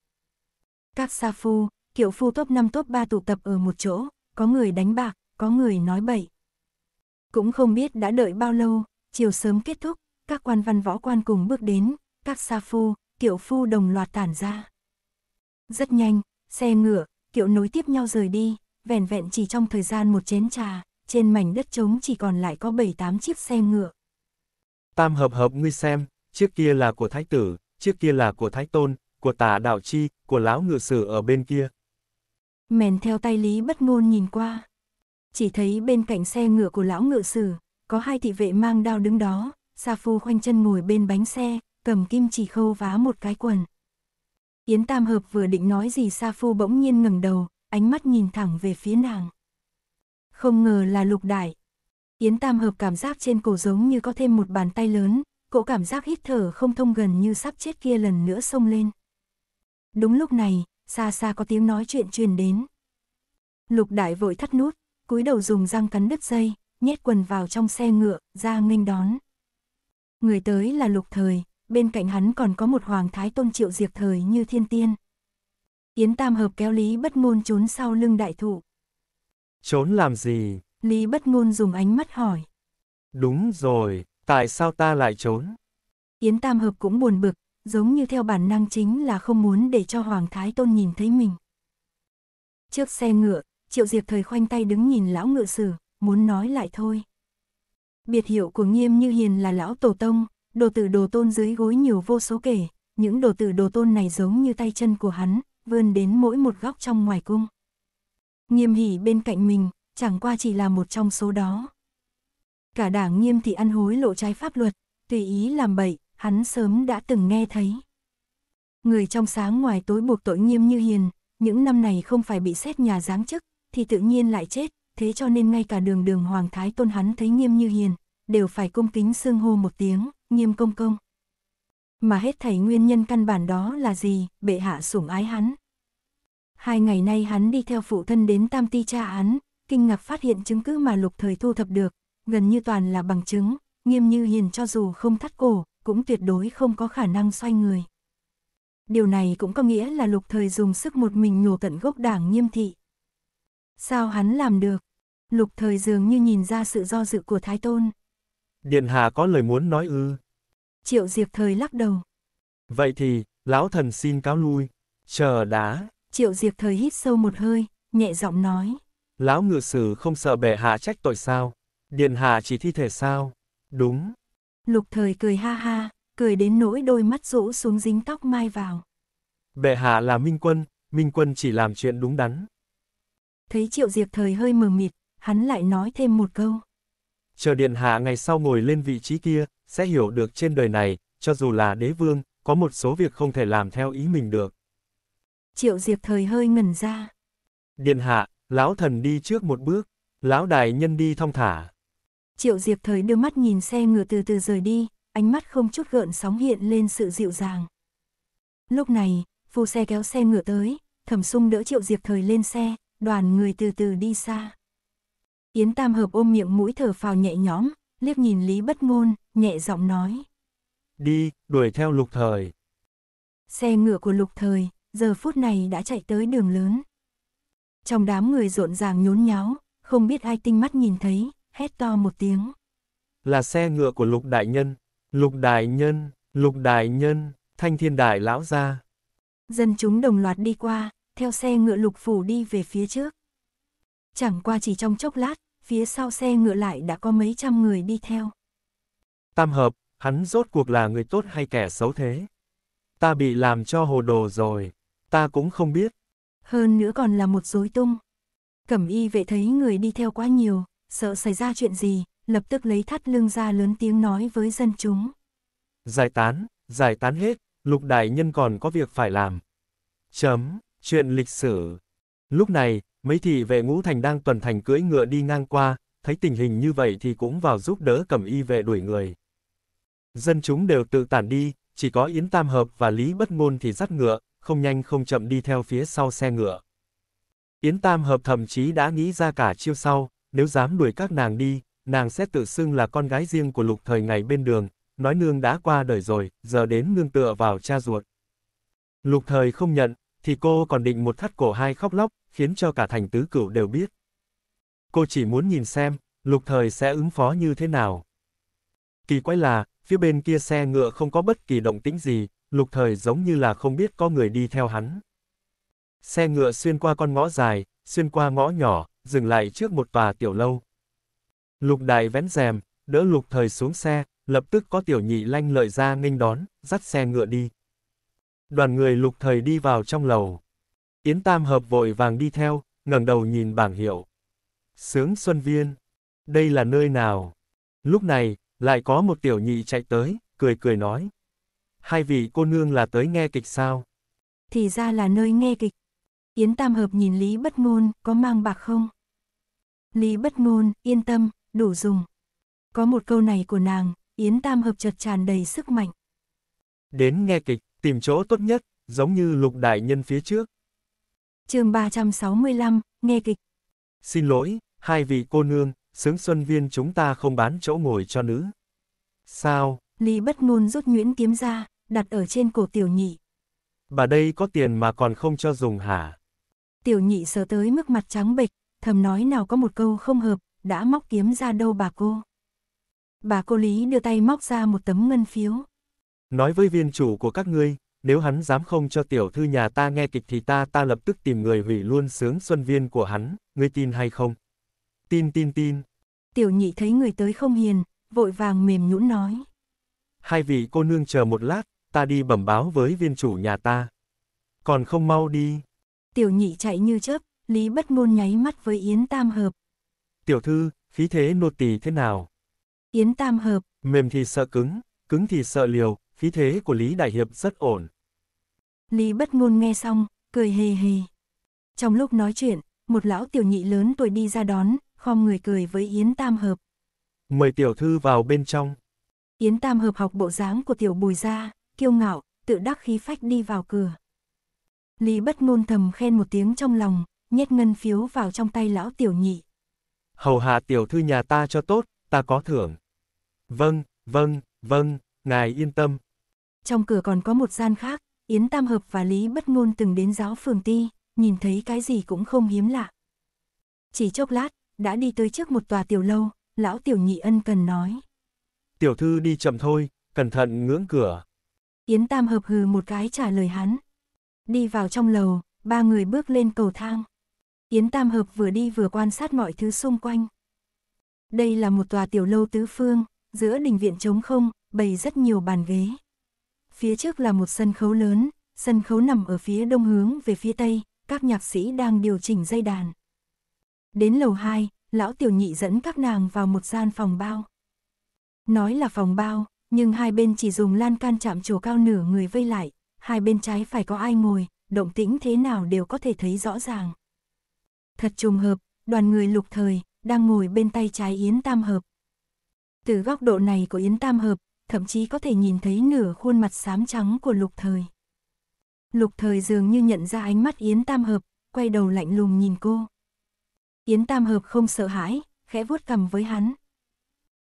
Các sa phu, kiểu phu top 5 top 3 tụ tập ở một chỗ, có người đánh bạc, có người nói bậy. Cũng không biết đã đợi bao lâu, chiều sớm kết thúc, các quan văn võ quan cùng bước đến, các sa phu, kiệu phu đồng loạt tản ra. Rất nhanh, xe ngựa, kiệu nối tiếp nhau rời đi, vẻn vẹn chỉ trong thời gian một chén trà, trên mảnh đất trống chỉ còn lại có 7-8 chiếc xe ngựa. Tam hợp hợp ngươi xem, chiếc kia là của thái tử, chiếc kia là của thái tôn, của tả đạo chi, của lão ngựa sử ở bên kia. Mèn theo tay Lý bất ngôn nhìn qua, chỉ thấy bên cạnh xe ngựa của lão ngựa sử, có hai thị vệ mang đao đứng đó, Sa Phu khoanh chân ngồi bên bánh xe, cầm kim chỉ khâu vá một cái quần. Yến Tam Hợp vừa định nói gì Sa Phu bỗng nhiên ngẩng đầu, ánh mắt nhìn thẳng về phía nàng. Không ngờ là lục đại. Yến Tam Hợp cảm giác trên cổ giống như có thêm một bàn tay lớn, cỗ cảm giác hít thở không thông gần như sắp chết kia lần nữa xông lên. Đúng lúc này, xa xa có tiếng nói chuyện truyền đến. Lục đại vội thắt nút, cúi đầu dùng răng cắn đứt dây, nhét quần vào trong xe ngựa, ra nghênh đón. Người tới là lục thời, bên cạnh hắn còn có một hoàng thái tôn triệu diệt thời như thiên tiên. Yến Tam Hợp kéo Lý Bất Ngôn trốn sau lưng đại thụ. Trốn làm gì? Lý Bất Ngôn dùng ánh mắt hỏi. Đúng rồi, tại sao ta lại trốn? Yến Tam Hợp cũng buồn bực, giống như theo bản năng chính là không muốn để cho Hoàng Thái Tôn nhìn thấy mình. Trước xe ngựa, Triệu Diệp thời khoanh tay đứng nhìn lão ngựa sử, muốn nói lại thôi. Biệt hiệu của Nghiêm Như Hiền là lão tổ tông, đồ tử đồ tôn dưới gối nhiều vô số kể, những đồ tử đồ tôn này giống như tay chân của hắn, vươn đến mỗi một góc trong ngoài cung. Nghiêm hỉ bên cạnh mình, chẳng qua chỉ là một trong số đó. Cả đảng nghiêm thì ăn hối lộ trái pháp luật, tùy ý làm bậy, hắn sớm đã từng nghe thấy. Người trong sáng ngoài tối buộc tội nghiêm như hiền, những năm này không phải bị xét nhà giáng chức, thì tự nhiên lại chết, thế cho nên ngay cả đường đường Hoàng Thái Tôn hắn thấy nghiêm như hiền, đều phải cung kính xương hô một tiếng, nghiêm công công. Mà hết thảy nguyên nhân căn bản đó là gì, bệ hạ sủng ái hắn. Hai ngày nay hắn đi theo phụ thân đến tam ti cha án, kinh ngạc phát hiện chứng cứ mà lục thời thu thập được, gần như toàn là bằng chứng, nghiêm như hiền cho dù không thắt cổ, cũng tuyệt đối không có khả năng xoay người. Điều này cũng có nghĩa là lục thời dùng sức một mình nhổ tận gốc đảng nghiêm thị, Sao hắn làm được? Lục thời dường như nhìn ra sự do dự của Thái Tôn. Điện hạ có lời muốn nói ư. Triệu Diệp thời lắc đầu. Vậy thì, lão thần xin cáo lui. Chờ đã. Triệu Diệp thời hít sâu một hơi, nhẹ giọng nói. Lão ngự sử không sợ bệ hạ trách tội sao? Điện hạ chỉ thi thể sao? Đúng. Lục thời cười ha ha, cười đến nỗi đôi mắt rũ xuống dính tóc mai vào. Bệ hạ là minh quân, minh quân chỉ làm chuyện đúng đắn thấy Triệu Diệp Thời hơi mờ mịt, hắn lại nói thêm một câu. Chờ Điện Hạ ngày sau ngồi lên vị trí kia, sẽ hiểu được trên đời này, cho dù là đế vương, có một số việc không thể làm theo ý mình được. Triệu Diệp Thời hơi ngẩn ra. Điện Hạ, Lão Thần đi trước một bước, Lão Đại Nhân đi thong thả. Triệu Diệp Thời đưa mắt nhìn xe ngựa từ từ rời đi, ánh mắt không chút gợn sóng hiện lên sự dịu dàng. Lúc này, phu xe kéo xe ngựa tới, thẩm sung đỡ Triệu Diệp Thời lên xe, đoàn người từ từ đi xa. Yến Tam Hợp ôm miệng mũi thở phào nhẹ nhõm, liếc nhìn Lý Bất Ngôn, nhẹ giọng nói. Đi, đuổi theo lục thời. Xe ngựa của lục thời, giờ phút này đã chạy tới đường lớn. Trong đám người rộn ràng nhốn nháo, không biết ai tinh mắt nhìn thấy, hét to một tiếng. Là xe ngựa của lục đại nhân, lục đại nhân, lục đại nhân, thanh thiên đại lão gia. Dân chúng đồng loạt đi qua, theo xe ngựa lục phủ đi về phía trước. Chẳng qua chỉ trong chốc lát, phía sau xe ngựa lại đã có mấy trăm người đi theo. Tam hợp, hắn rốt cuộc là người tốt hay kẻ xấu thế? Ta bị làm cho hồ đồ rồi, ta cũng không biết. Hơn nữa còn là một dối tung. Cẩm y vệ thấy người đi theo quá nhiều, sợ xảy ra chuyện gì, lập tức lấy thắt lưng ra lớn tiếng nói với dân chúng. Giải tán, giải tán hết, lục đại nhân còn có việc phải làm. Chấm. Chuyện lịch sử. Lúc này, mấy thị vệ ngũ thành đang tuần thành cưỡi ngựa đi ngang qua, thấy tình hình như vậy thì cũng vào giúp đỡ cầm y vệ đuổi người. Dân chúng đều tự tản đi, chỉ có Yến Tam Hợp và Lý Bất Ngôn thì dắt ngựa, không nhanh không chậm đi theo phía sau xe ngựa. Yến Tam Hợp thậm chí đã nghĩ ra cả chiêu sau, nếu dám đuổi các nàng đi, nàng sẽ tự xưng là con gái riêng của lục thời ngày bên đường, nói nương đã qua đời rồi, giờ đến nương tựa vào cha ruột. Lục thời không nhận, thì cô còn định một thắt cổ hai khóc lóc, khiến cho cả thành tứ cửu đều biết. Cô chỉ muốn nhìn xem, lục thời sẽ ứng phó như thế nào. Kỳ quái là, phía bên kia xe ngựa không có bất kỳ động tĩnh gì, lục thời giống như là không biết có người đi theo hắn. Xe ngựa xuyên qua con ngõ dài, xuyên qua ngõ nhỏ, dừng lại trước một tòa tiểu lâu. Lục đại vén rèm, đỡ lục thời xuống xe, lập tức có tiểu nhị lanh lợi ra nghênh đón, dắt xe ngựa đi. Đoàn người lục thời đi vào trong lầu. Yến Tam Hợp vội vàng đi theo, ngẩng đầu nhìn bảng hiệu. Sướng Xuân Viên. Đây là nơi nào? Lúc này, lại có một tiểu nhị chạy tới, cười cười nói. Hai vị cô nương là tới nghe kịch sao? Thì ra là nơi nghe kịch. Yến Tam Hợp nhìn Lý Bất Ngôn, có mang bạc không? Lý Bất Ngôn, yên tâm, đủ dùng. Có một câu này của nàng, Yến Tam Hợp chợt tràn đầy sức mạnh. Đến nghe kịch tìm chỗ tốt nhất, giống như lục đại nhân phía trước. chương 365, nghe kịch. Xin lỗi, hai vị cô nương, sướng xuân viên chúng ta không bán chỗ ngồi cho nữ. Sao? Lý bất ngôn rút nhuyễn kiếm ra, đặt ở trên cổ tiểu nhị. Bà đây có tiền mà còn không cho dùng hả? Tiểu nhị sờ tới mức mặt trắng bệch, thầm nói nào có một câu không hợp, đã móc kiếm ra đâu bà cô. Bà cô Lý đưa tay móc ra một tấm ngân phiếu. Nói với viên chủ của các ngươi, nếu hắn dám không cho tiểu thư nhà ta nghe kịch thì ta ta lập tức tìm người hủy luôn sướng xuân viên của hắn, ngươi tin hay không? Tin tin tin. Tiểu nhị thấy người tới không hiền, vội vàng mềm nhũn nói. Hai vị cô nương chờ một lát, ta đi bẩm báo với viên chủ nhà ta. Còn không mau đi. Tiểu nhị chạy như chớp, Lý bất ngôn nháy mắt với Yến Tam Hợp. Tiểu thư, khí thế nô tỳ thế nào? Yến Tam Hợp. Mềm thì sợ cứng, cứng thì sợ liều, khí thế của Lý Đại Hiệp rất ổn. Lý bất ngôn nghe xong, cười hề hề. Trong lúc nói chuyện, một lão tiểu nhị lớn tuổi đi ra đón, khom người cười với Yến Tam Hợp. Mời tiểu thư vào bên trong. Yến Tam Hợp học bộ dáng của tiểu bùi gia, kiêu ngạo, tự đắc khí phách đi vào cửa. Lý bất ngôn thầm khen một tiếng trong lòng, nhét ngân phiếu vào trong tay lão tiểu nhị. Hầu hạ tiểu thư nhà ta cho tốt, ta có thưởng. Vâng, vâng, vâng, ngài yên tâm, trong cửa còn có một gian khác, Yến Tam Hợp và Lý Bất Ngôn từng đến giáo phường ti, nhìn thấy cái gì cũng không hiếm lạ. Chỉ chốc lát, đã đi tới trước một tòa tiểu lâu, lão tiểu nhị ân cần nói. Tiểu thư đi chậm thôi, cẩn thận ngưỡng cửa. Yến Tam Hợp hừ một cái trả lời hắn. Đi vào trong lầu, ba người bước lên cầu thang. Yến Tam Hợp vừa đi vừa quan sát mọi thứ xung quanh. Đây là một tòa tiểu lâu tứ phương, giữa đình viện trống không, bày rất nhiều bàn ghế. Phía trước là một sân khấu lớn, sân khấu nằm ở phía đông hướng về phía tây, các nhạc sĩ đang điều chỉnh dây đàn. Đến lầu 2, lão tiểu nhị dẫn các nàng vào một gian phòng bao. Nói là phòng bao, nhưng hai bên chỉ dùng lan can chạm trổ cao nửa người vây lại, hai bên trái phải có ai ngồi, động tĩnh thế nào đều có thể thấy rõ ràng. Thật trùng hợp, đoàn người lục thời, đang ngồi bên tay trái Yến Tam Hợp. Từ góc độ này của Yến Tam Hợp, thậm chí có thể nhìn thấy nửa khuôn mặt xám trắng của lục thời. Lục thời dường như nhận ra ánh mắt Yến Tam Hợp, quay đầu lạnh lùng nhìn cô. Yến Tam Hợp không sợ hãi, khẽ vuốt cầm với hắn.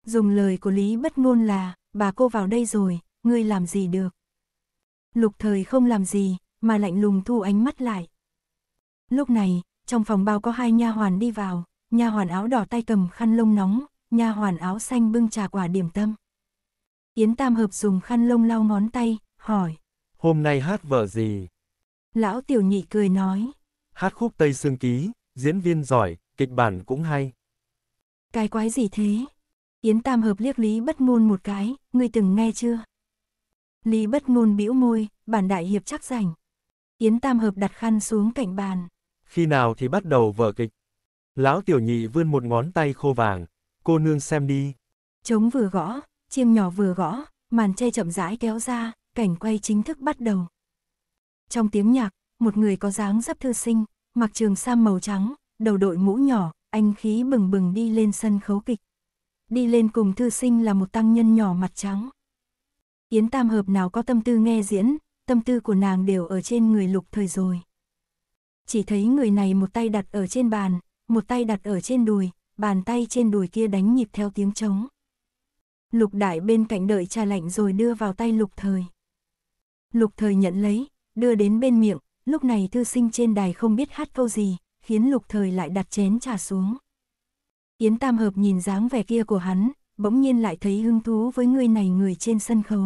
Dùng lời của Lý bất ngôn là, bà cô vào đây rồi, ngươi làm gì được. Lục thời không làm gì, mà lạnh lùng thu ánh mắt lại. Lúc này, trong phòng bao có hai nha hoàn đi vào, nha hoàn áo đỏ tay cầm khăn lông nóng, nha hoàn áo xanh bưng trà quả điểm tâm. Yến Tam Hợp dùng khăn lông lau ngón tay, hỏi. Hôm nay hát vở gì? Lão Tiểu Nhị cười nói. Hát khúc Tây Sương Ký, diễn viên giỏi, kịch bản cũng hay. Cái quái gì thế? Yến Tam Hợp liếc Lý Bất Ngôn một cái, ngươi từng nghe chưa? Lý Bất Ngôn bĩu môi, bản đại hiệp chắc rảnh. Yến Tam Hợp đặt khăn xuống cạnh bàn. Khi nào thì bắt đầu vở kịch? Lão Tiểu Nhị vươn một ngón tay khô vàng, cô nương xem đi. Chống vừa gõ, chiêm nhỏ vừa gõ, màn che chậm rãi kéo ra, cảnh quay chính thức bắt đầu. Trong tiếng nhạc, một người có dáng dấp thư sinh, mặc trường sam màu trắng, đầu đội mũ nhỏ, anh khí bừng bừng đi lên sân khấu kịch. Đi lên cùng thư sinh là một tăng nhân nhỏ mặt trắng. Yến Tam Hợp nào có tâm tư nghe diễn, tâm tư của nàng đều ở trên người lục thời rồi. Chỉ thấy người này một tay đặt ở trên bàn, một tay đặt ở trên đùi, bàn tay trên đùi kia đánh nhịp theo tiếng trống. Lục Đại bên cạnh đợi trà lạnh rồi đưa vào tay Lục Thời. Lục Thời nhận lấy, đưa đến bên miệng, lúc này thư sinh trên đài không biết hát câu gì, khiến Lục Thời lại đặt chén trà xuống. Yến Tam Hợp nhìn dáng vẻ kia của hắn, bỗng nhiên lại thấy hứng thú với người này người trên sân khấu.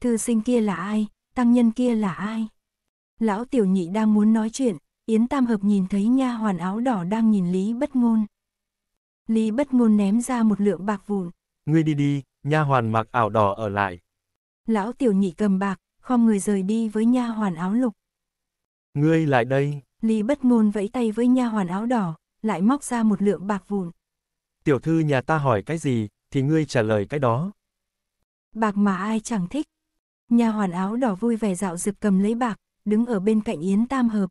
Thư sinh kia là ai, tăng nhân kia là ai? Lão tiểu nhị đang muốn nói chuyện, Yến Tam Hợp nhìn thấy nha hoàn áo đỏ đang nhìn Lý Bất Ngôn. Lý Bất Ngôn ném ra một lượng bạc vụn, ngươi đi đi, nha hoàn mặc ảo đỏ ở lại. Lão tiểu nhị cầm bạc, khom người rời đi với nha hoàn áo lục. Ngươi lại đây. Lý bất ngôn vẫy tay với nha hoàn áo đỏ, lại móc ra một lượng bạc vụn. Tiểu thư nhà ta hỏi cái gì, thì ngươi trả lời cái đó. Bạc mà ai chẳng thích. Nha hoàn áo đỏ vui vẻ dạo dực cầm lấy bạc, đứng ở bên cạnh Yến Tam Hợp.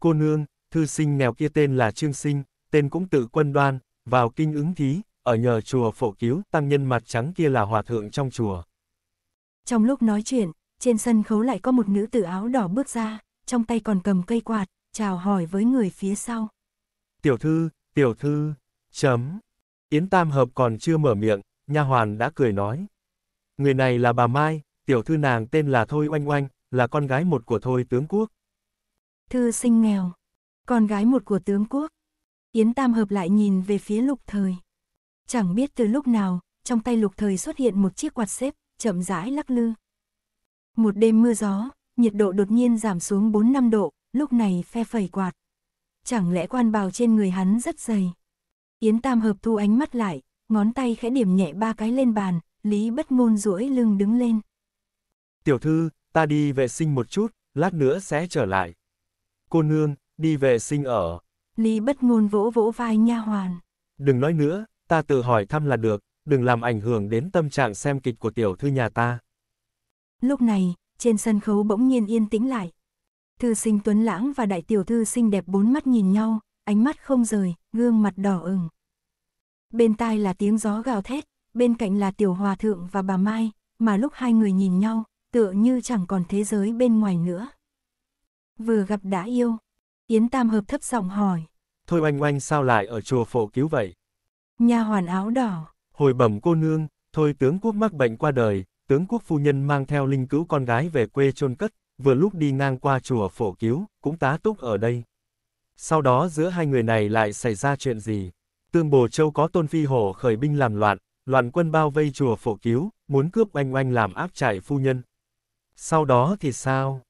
Cô nương, thư sinh nghèo kia tên là Trương Sinh, tên cũng tự quân đoan, vào kinh ứng thí, ở nhờ chùa phổ cứu, tăng nhân mặt trắng kia là hòa thượng trong chùa. Trong lúc nói chuyện, trên sân khấu lại có một nữ tử áo đỏ bước ra, trong tay còn cầm cây quạt, chào hỏi với người phía sau. Tiểu thư, tiểu thư, chấm. Yến Tam Hợp còn chưa mở miệng, nha hoàn đã cười nói. Người này là bà Mai, tiểu thư nàng tên là Thôi Oanh Oanh, là con gái một của Thôi Tướng Quốc. Thư sinh nghèo, con gái một của Tướng Quốc. Yến Tam Hợp lại nhìn về phía lục thời. Chẳng biết từ lúc nào, trong tay lục thời xuất hiện một chiếc quạt xếp, chậm rãi lắc lư. Một đêm mưa gió, nhiệt độ đột nhiên giảm xuống 4-5 độ, lúc này phe phẩy quạt. Chẳng lẽ quan bào trên người hắn rất dày. Yến Tam hợp thu ánh mắt lại, ngón tay khẽ điểm nhẹ ba cái lên bàn, Lý bất ngôn duỗi lưng đứng lên. Tiểu thư, ta đi vệ sinh một chút, lát nữa sẽ trở lại. Cô nương, đi vệ sinh ở. Lý bất ngôn vỗ vỗ vai nha hoàn. Đừng nói nữa, ta tự hỏi thăm là được, đừng làm ảnh hưởng đến tâm trạng xem kịch của tiểu thư nhà ta. Lúc này, trên sân khấu bỗng nhiên yên tĩnh lại. Thư sinh Tuấn Lãng và đại tiểu thư xinh đẹp bốn mắt nhìn nhau, ánh mắt không rời, gương mặt đỏ ửng. Bên tai là tiếng gió gào thét, bên cạnh là tiểu hòa thượng và bà Mai, mà lúc hai người nhìn nhau, tựa như chẳng còn thế giới bên ngoài nữa. Vừa gặp đã yêu, Yến Tam Hợp thấp giọng hỏi. Thôi oanh oanh sao lại ở chùa phổ cứu vậy? Nha hoàn áo đỏ. Hồi bẩm cô nương, thôi tướng quốc mắc bệnh qua đời, tướng quốc phu nhân mang theo linh cứu con gái về quê chôn cất, vừa lúc đi ngang qua chùa phổ cứu, cũng tá túc ở đây. Sau đó giữa hai người này lại xảy ra chuyện gì? Tương Bồ Châu có Tôn Phi Hổ khởi binh làm loạn, loạn quân bao vây chùa phổ cứu, muốn cướp oanh oanh làm áp trại phu nhân. Sau đó thì sao?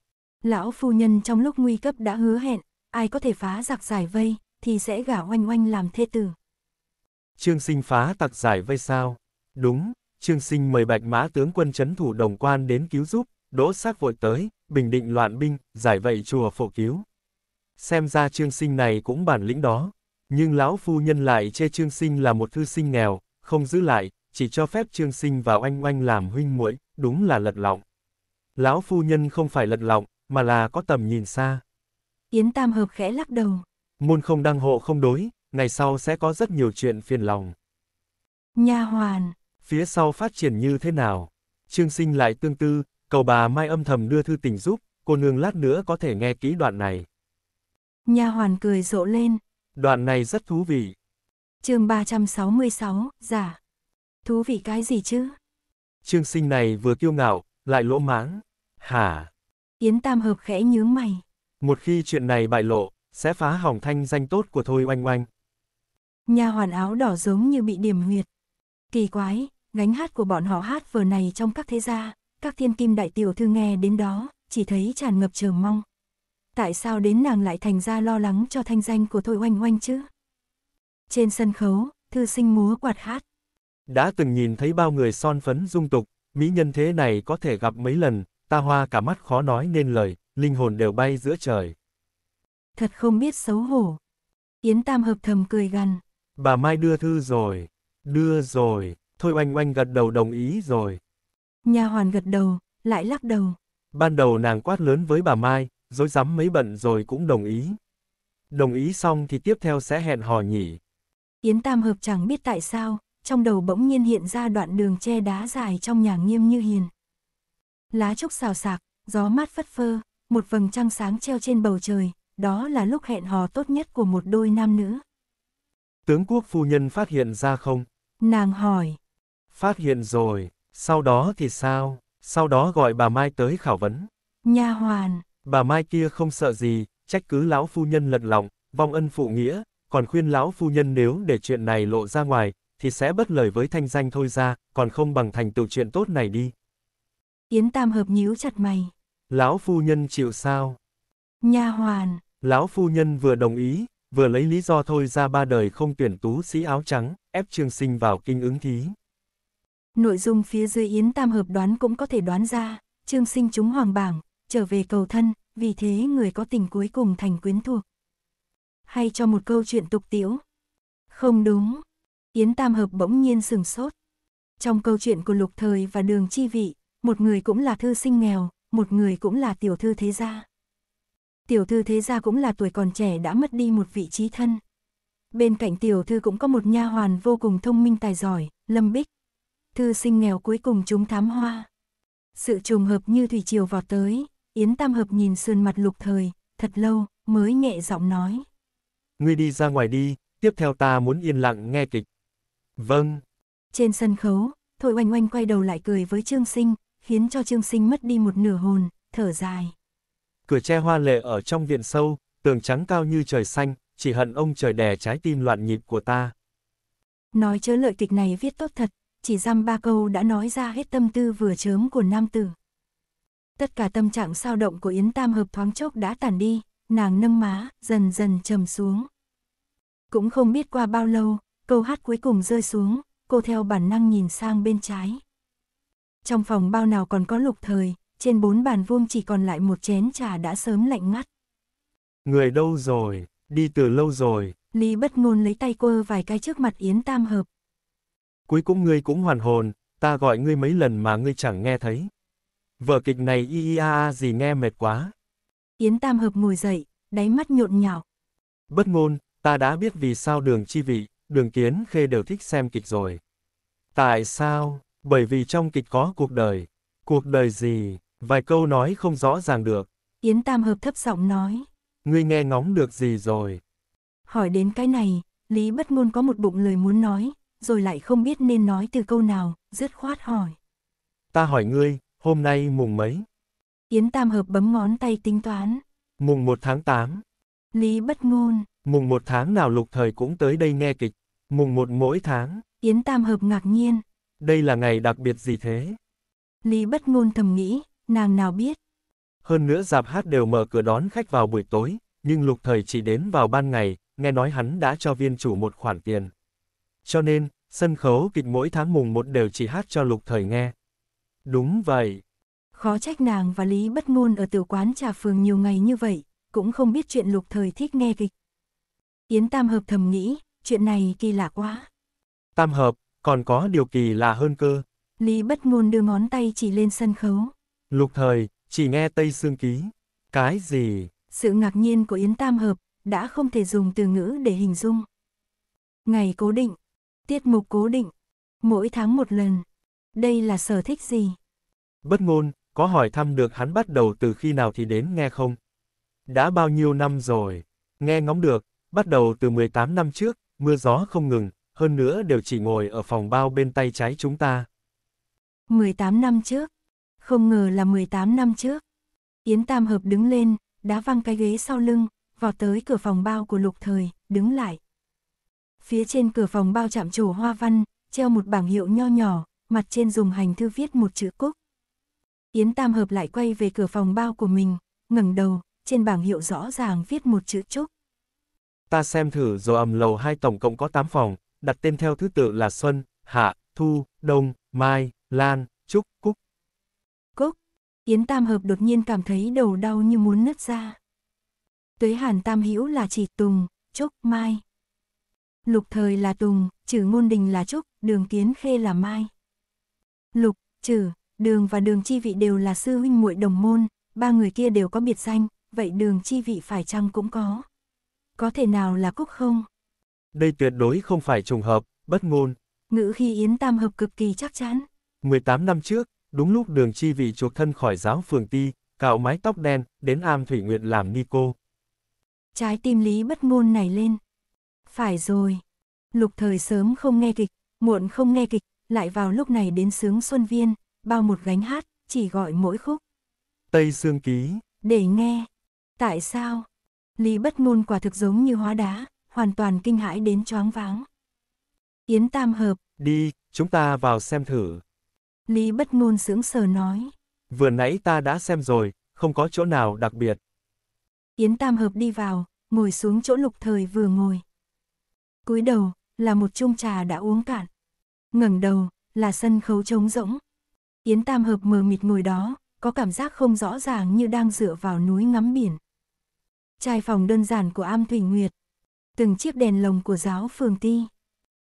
Lão phu nhân trong lúc nguy cấp đã hứa hẹn, ai có thể phá giặc giải vây, thì sẽ gả oanh oanh làm thê tử. Trương Sinh phá tặc giải vây sao? Đúng, Trương Sinh mời Bạch Mã tướng quân chấn thủ đồng quan đến cứu giúp, đỗ xác vội tới, bình định loạn binh, giải vậy chùa phổ cứu. Xem ra Trương Sinh này cũng bản lĩnh đó, nhưng lão phu nhân lại chê Trương Sinh là một thư sinh nghèo, không giữ lại, chỉ cho phép Trương Sinh vào anh oanh làm huynh muội, đúng là lật lọng. Lão phu nhân không phải lật lọng, mà là có tầm nhìn xa. Yến Tam Hợp khẽ lắc đầu. Môn không đăng hộ không đối, ngày sau sẽ có rất nhiều chuyện phiền lòng. Nha hoàn, phía sau phát triển như thế nào? Trương sinh lại tương tư, cầu bà Mai âm thầm đưa thư tình giúp, cô nương lát nữa có thể nghe kỹ đoạn này. Nha hoàn cười rộ lên. Đoạn này rất thú vị. chương 366, giả. Thú vị cái gì chứ? Trương sinh này vừa kiêu ngạo, lại lỗ mãng. Hả? Yến Tam Hợp khẽ nhướng mày. Một khi chuyện này bại lộ, sẽ phá hỏng thanh danh tốt của Thôi Oanh Oanh. Nha hoàn áo đỏ giống như bị điểm huyệt. Kỳ quái, gánh hát của bọn họ hát vở này trong các thế gia, các thiên kim đại tiểu thư nghe đến đó, chỉ thấy tràn ngập chờ mong. Tại sao đến nàng lại thành ra lo lắng cho thanh danh của Thôi Oanh Oanh chứ? Trên sân khấu, thư sinh múa quạt hát. Đã từng nhìn thấy bao người son phấn dung tục, mỹ nhân thế này có thể gặp mấy lần, ta hoa cả mắt khó nói nên lời, linh hồn đều bay giữa trời. Thật không biết xấu hổ. Yến Tam hợp thầm cười gằn. Bà Mai đưa thư rồi. Đưa rồi. Thôi oanh oanh gật đầu đồng ý rồi. Nhà hoàn gật đầu, lại lắc đầu. Ban đầu nàng quát lớn với bà Mai, dối rắm mấy bận rồi cũng đồng ý. Đồng ý xong thì tiếp theo sẽ hẹn hò nhỉ. Yến Tam Hợp chẳng biết tại sao, trong đầu bỗng nhiên hiện ra đoạn đường che đá dài trong nhà nghiêm như hiền. Lá trúc xào sạc, gió mát phất phơ, một vầng trăng sáng treo trên bầu trời, đó là lúc hẹn hò tốt nhất của một đôi nam nữ. Tướng quốc phu nhân phát hiện ra không? Nàng hỏi. Phát hiện rồi, sau đó thì sao? Sau đó gọi bà Mai tới khảo vấn. Nha hoàn. Bà Mai kia không sợ gì, trách cứ lão phu nhân lật lòng, vong ân phụ nghĩa, còn khuyên lão phu nhân nếu để chuyện này lộ ra ngoài, thì sẽ bất lời với thanh danh thôi ra, còn không bằng thành tựu chuyện tốt này đi. Yến Tam hợp nhíu chặt mày. Lão phu nhân chịu sao? Nha hoàn. Lão phu nhân vừa đồng ý, vừa lấy lý do thôi ra ba đời không tuyển tú sĩ áo trắng, ép Trương Sinh vào kinh ứng thí. Nội dung phía dưới Yến Tam hợp đoán cũng có thể đoán ra, Trương Sinh chúng hoàng bảng, trở về cầu thân, vì thế người có tình cuối cùng thành quyến thuộc. Hay cho một câu chuyện tục tiễu. Không đúng. Yến Tam Hợp bỗng nhiên sừng sốt. Trong câu chuyện của Lục Thời và Đường Chi Vị, một người cũng là thư sinh nghèo, một người cũng là tiểu thư thế gia tiểu thư thế gia cũng là tuổi còn trẻ đã mất đi một vị trí thân. Bên cạnh tiểu thư cũng có một nha hoàn vô cùng thông minh tài giỏi, Lâm Bích. Thư sinh nghèo cuối cùng chúng thám hoa. Sự trùng hợp như thủy triều vọt tới, Yến Tam Hợp nhìn sườn mặt lục thời, thật lâu, mới nhẹ giọng nói. Ngươi đi ra ngoài đi, tiếp theo ta muốn yên lặng nghe kịch. Vâng. Trên sân khấu, Thôi Oanh Oanh quay đầu lại cười với Trương Sinh, khiến cho Trương Sinh mất đi một nửa hồn, thở dài cửa tre hoa lệ ở trong viện sâu, tường trắng cao như trời xanh, chỉ hận ông trời đè trái tim loạn nhịp của ta. Nói chớ lợi kịch này viết tốt thật, chỉ dăm ba câu đã nói ra hết tâm tư vừa chớm của nam tử. Tất cả tâm trạng sao động của Yến Tam hợp thoáng chốc đã tàn đi, nàng nâng má, dần dần trầm xuống. Cũng không biết qua bao lâu, câu hát cuối cùng rơi xuống, cô theo bản năng nhìn sang bên trái. Trong phòng bao nào còn có lục thời, trên bốn bàn vuông chỉ còn lại một chén trà đã sớm lạnh ngắt. Người đâu rồi, đi từ lâu rồi. Lý bất ngôn lấy tay quơ vài cái trước mặt Yến Tam Hợp. Cuối cùng ngươi cũng hoàn hồn, ta gọi ngươi mấy lần mà ngươi chẳng nghe thấy. Vở kịch này y y a a gì nghe mệt quá. Yến Tam Hợp ngồi dậy, đáy mắt nhộn nhạo. Bất ngôn, ta đã biết vì sao đường chi vị, đường kiến khê đều thích xem kịch rồi. Tại sao? Bởi vì trong kịch có cuộc đời. Cuộc đời gì? Vài câu nói không rõ ràng được. Yến Tam Hợp thấp giọng nói. Ngươi nghe ngóng được gì rồi? Hỏi đến cái này, Lý Bất Ngôn có một bụng lời muốn nói, rồi lại không biết nên nói từ câu nào, dứt khoát hỏi. Ta hỏi ngươi, hôm nay mùng mấy? Yến Tam Hợp bấm ngón tay tính toán. Mùng 1 tháng 8. Lý Bất Ngôn. Mùng 1 tháng nào lục thời cũng tới đây nghe kịch. Mùng 1 mỗi tháng. Yến Tam Hợp ngạc nhiên. Đây là ngày đặc biệt gì thế? Lý Bất Ngôn thầm nghĩ, nàng nào biết. Hơn nữa giạp hát đều mở cửa đón khách vào buổi tối, nhưng lục thời chỉ đến vào ban ngày, nghe nói hắn đã cho viên chủ một khoản tiền. Cho nên, sân khấu kịch mỗi tháng mùng một đều chỉ hát cho lục thời nghe. Đúng vậy. Khó trách nàng và Lý bất ngôn ở tiểu quán trà phường nhiều ngày như vậy, cũng không biết chuyện lục thời thích nghe kịch. Yến Tam Hợp thầm nghĩ, chuyện này kỳ lạ quá. Tam Hợp, còn có điều kỳ lạ hơn cơ. Lý bất ngôn đưa ngón tay chỉ lên sân khấu. Lục thời, chỉ nghe Tây Sương Ký. Cái gì? Sự ngạc nhiên của Yến Tam Hợp đã không thể dùng từ ngữ để hình dung. Ngày cố định, tiết mục cố định, mỗi tháng một lần. Đây là sở thích gì? Bất ngôn, có hỏi thăm được hắn bắt đầu từ khi nào thì đến nghe không? Đã bao nhiêu năm rồi? Nghe ngóng được, bắt đầu từ 18 năm trước, mưa gió không ngừng, hơn nữa đều chỉ ngồi ở phòng bao bên tay trái chúng ta. 18 năm trước, không ngờ là 18 năm trước. Yến Tam Hợp đứng lên, đá văng cái ghế sau lưng, vọt tới cửa phòng bao của lục thời, đứng lại. Phía trên cửa phòng bao chạm trổ hoa văn, treo một bảng hiệu nho nhỏ, mặt trên dùng hành thư viết một chữ cúc. Yến Tam Hợp lại quay về cửa phòng bao của mình, ngẩng đầu, trên bảng hiệu rõ ràng viết một chữ trúc. Ta xem thử rồi ầm lầu hai tổng cộng có 8 phòng, đặt tên theo thứ tự là Xuân, Hạ, Thu, Đông, Mai, Lan, Trúc, Cúc. Yến Tam Hợp đột nhiên cảm thấy đầu đau như muốn nứt ra. Tuế Hàn Tam Hữu là chỉ Tùng, Trúc, Mai. Lục Thời là Tùng, Trừ Ngôn Đình là Trúc, Đường Kiến Khê là Mai. Lục, Trừ, Đường và Đường Chi Vị đều là sư huynh muội đồng môn, ba người kia đều có biệt danh, vậy Đường Chi Vị phải chăng cũng có? Có thể nào là Cúc không? Đây tuyệt đối không phải trùng hợp, bất ngôn. Ngữ khi Yến Tam Hợp cực kỳ chắc chắn. 18 năm trước, Đúng lúc đường chi vị chuộc thân khỏi giáo phường ti, cạo mái tóc đen, đến am thủy nguyện làm ni cô. Trái tim Lý bất ngôn này lên. Phải rồi. Lục thời sớm không nghe kịch, muộn không nghe kịch, lại vào lúc này đến sướng Xuân Viên, bao một gánh hát, chỉ gọi mỗi khúc. Tây Sương Ký. Để nghe. Tại sao? Lý bất ngôn quả thực giống như hóa đá, hoàn toàn kinh hãi đến choáng váng. Yến Tam Hợp. Đi, chúng ta vào xem thử. Lý bất ngôn sướng sờ nói. Vừa nãy ta đã xem rồi, không có chỗ nào đặc biệt. Yến Tam Hợp đi vào, ngồi xuống chỗ lục thời vừa ngồi. cúi đầu, là một chung trà đã uống cạn. ngẩng đầu, là sân khấu trống rỗng. Yến Tam Hợp mờ mịt ngồi đó, có cảm giác không rõ ràng như đang dựa vào núi ngắm biển. Trai phòng đơn giản của Am Thủy Nguyệt. Từng chiếc đèn lồng của giáo phường ti.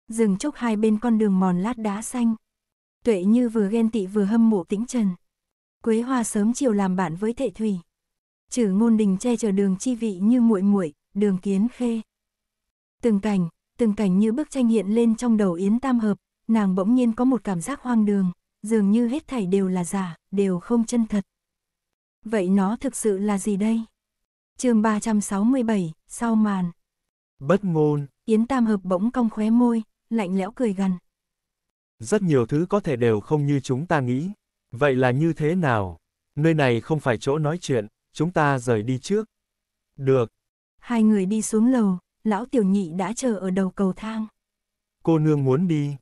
Dừng chốc hai bên con đường mòn lát đá xanh. Tuệ Như vừa ghen tị vừa hâm mộ tĩnh trần. Quế Hoa sớm chiều làm bạn với Thệ Thủy. Trừ ngôn đình che chở đường chi vị như muội muội, đường kiến khê. Từng cảnh, từng cảnh như bức tranh hiện lên trong đầu Yến Tam Hợp, nàng bỗng nhiên có một cảm giác hoang đường, dường như hết thảy đều là giả, đều không chân thật. Vậy nó thực sự là gì đây? chương 367, sau màn. Bất ngôn. Yến Tam Hợp bỗng cong khóe môi, lạnh lẽo cười gần. Rất nhiều thứ có thể đều không như chúng ta nghĩ. Vậy là như thế nào? Nơi này không phải chỗ nói chuyện, chúng ta rời đi trước. Được. Hai người đi xuống lầu, lão tiểu nhị đã chờ ở đầu cầu thang. Cô nương muốn đi.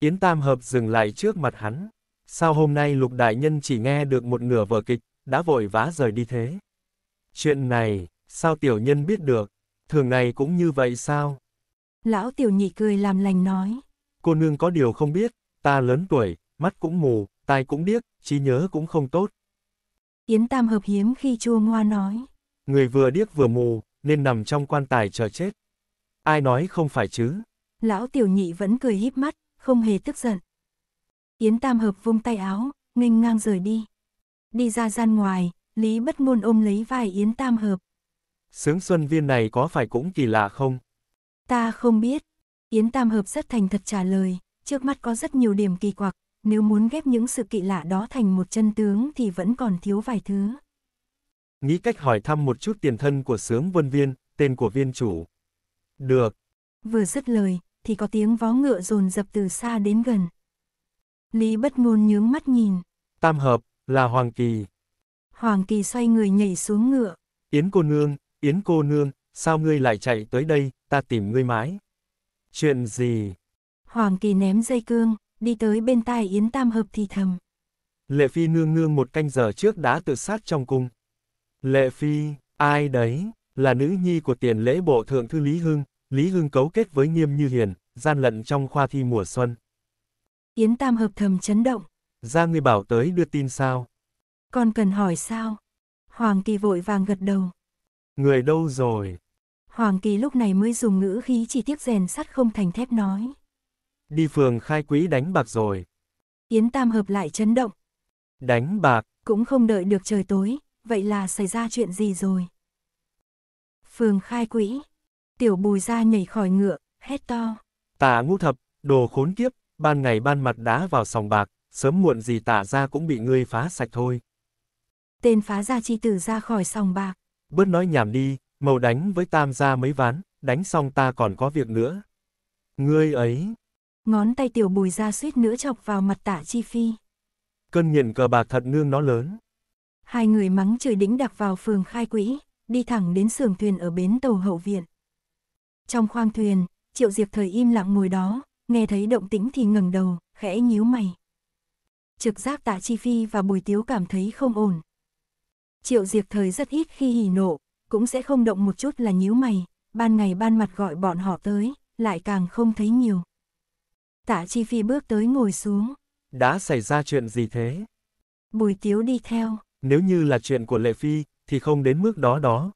Yến Tam Hợp dừng lại trước mặt hắn. Sao hôm nay lục đại nhân chỉ nghe được một nửa vở kịch, đã vội vã rời đi thế? Chuyện này, sao tiểu nhân biết được? Thường ngày cũng như vậy sao? Lão tiểu nhị cười làm lành nói. Cô nương có điều không biết, ta lớn tuổi, mắt cũng mù, tai cũng điếc, trí nhớ cũng không tốt. Yến Tam hợp hiếm khi chua ngoa nói. Người vừa điếc vừa mù, nên nằm trong quan tài chờ chết. Ai nói không phải chứ? Lão tiểu nhị vẫn cười híp mắt, không hề tức giận. Yến Tam hợp vung tay áo, nghênh ngang rời đi. Đi ra gian ngoài, Lý bất ngôn ôm lấy vai Yến Tam hợp. Sướng xuân viên này có phải cũng kỳ lạ không? Ta không biết. Yến Tam hợp rất thành thật trả lời, trước mắt có rất nhiều điểm kỳ quặc, nếu muốn ghép những sự kỳ lạ đó thành một chân tướng thì vẫn còn thiếu vài thứ. Nghĩ cách hỏi thăm một chút tiền thân của sướng vân viên, tên của viên chủ. Được. Vừa dứt lời, thì có tiếng vó ngựa rồn dập từ xa đến gần. Lý bất ngôn nhướng mắt nhìn. Tam hợp, là Hoàng Kỳ. Hoàng Kỳ xoay người nhảy xuống ngựa. Yến cô nương, Yến cô nương, sao ngươi lại chạy tới đây, ta tìm ngươi mãi. Chuyện gì? Hoàng Kỳ ném dây cương, đi tới bên tai Yến Tam Hợp thì thầm. Lệ Phi nương nương một canh giờ trước đã tự sát trong cung. Lệ Phi, ai đấy, là nữ nhi của tiền lễ bộ thượng thư Lý Hưng, Lý Hưng cấu kết với Nghiêm Như Hiền, gian lận trong khoa thi mùa xuân. Yến Tam Hợp thầm chấn động. Ra người bảo tới đưa tin sao? Con cần hỏi sao? Hoàng Kỳ vội vàng gật đầu. Người đâu rồi? Hoàng Kỳ lúc này mới dùng ngữ khí chỉ tiếc rèn sắt không thành thép nói. Đi phường khai quỹ đánh bạc rồi. Yến Tam hợp lại chấn động. Đánh bạc. Cũng không đợi được trời tối, vậy là xảy ra chuyện gì rồi? Phường khai quỹ. Tiểu bùi ra nhảy khỏi ngựa, hét to. Tạ ngũ thập, đồ khốn kiếp, ban ngày ban mặt đá vào sòng bạc, sớm muộn gì tạ ra cũng bị ngươi phá sạch thôi. Tên phá gia chi tử ra khỏi sòng bạc. Bớt nói nhảm đi, màu đánh với tam gia mấy ván, đánh xong ta còn có việc nữa. Ngươi ấy, Ngón tay tiểu bùi ra suýt nữa chọc vào mặt tả chi phi. Cơn nghiện cờ bạc thật nương nó lớn. Hai người mắng trời đĩnh đặc vào phường khai quỹ, đi thẳng đến xưởng thuyền ở bến tàu hậu viện. Trong khoang thuyền, Triệu Diệp thời im lặng ngồi đó, nghe thấy động tĩnh thì ngẩng đầu, khẽ nhíu mày. Trực giác tạ chi phi và bùi tiếu cảm thấy không ổn. Triệu Diệp thời rất ít khi hỉ nộ, cũng sẽ không động một chút là nhíu mày, ban ngày ban mặt gọi bọn họ tới, lại càng không thấy nhiều. Tạ Chi Phi bước tới ngồi xuống. Đã xảy ra chuyện gì thế? Bùi Tiếu đi theo. Nếu như là chuyện của Lệ Phi, thì không đến mức đó đó.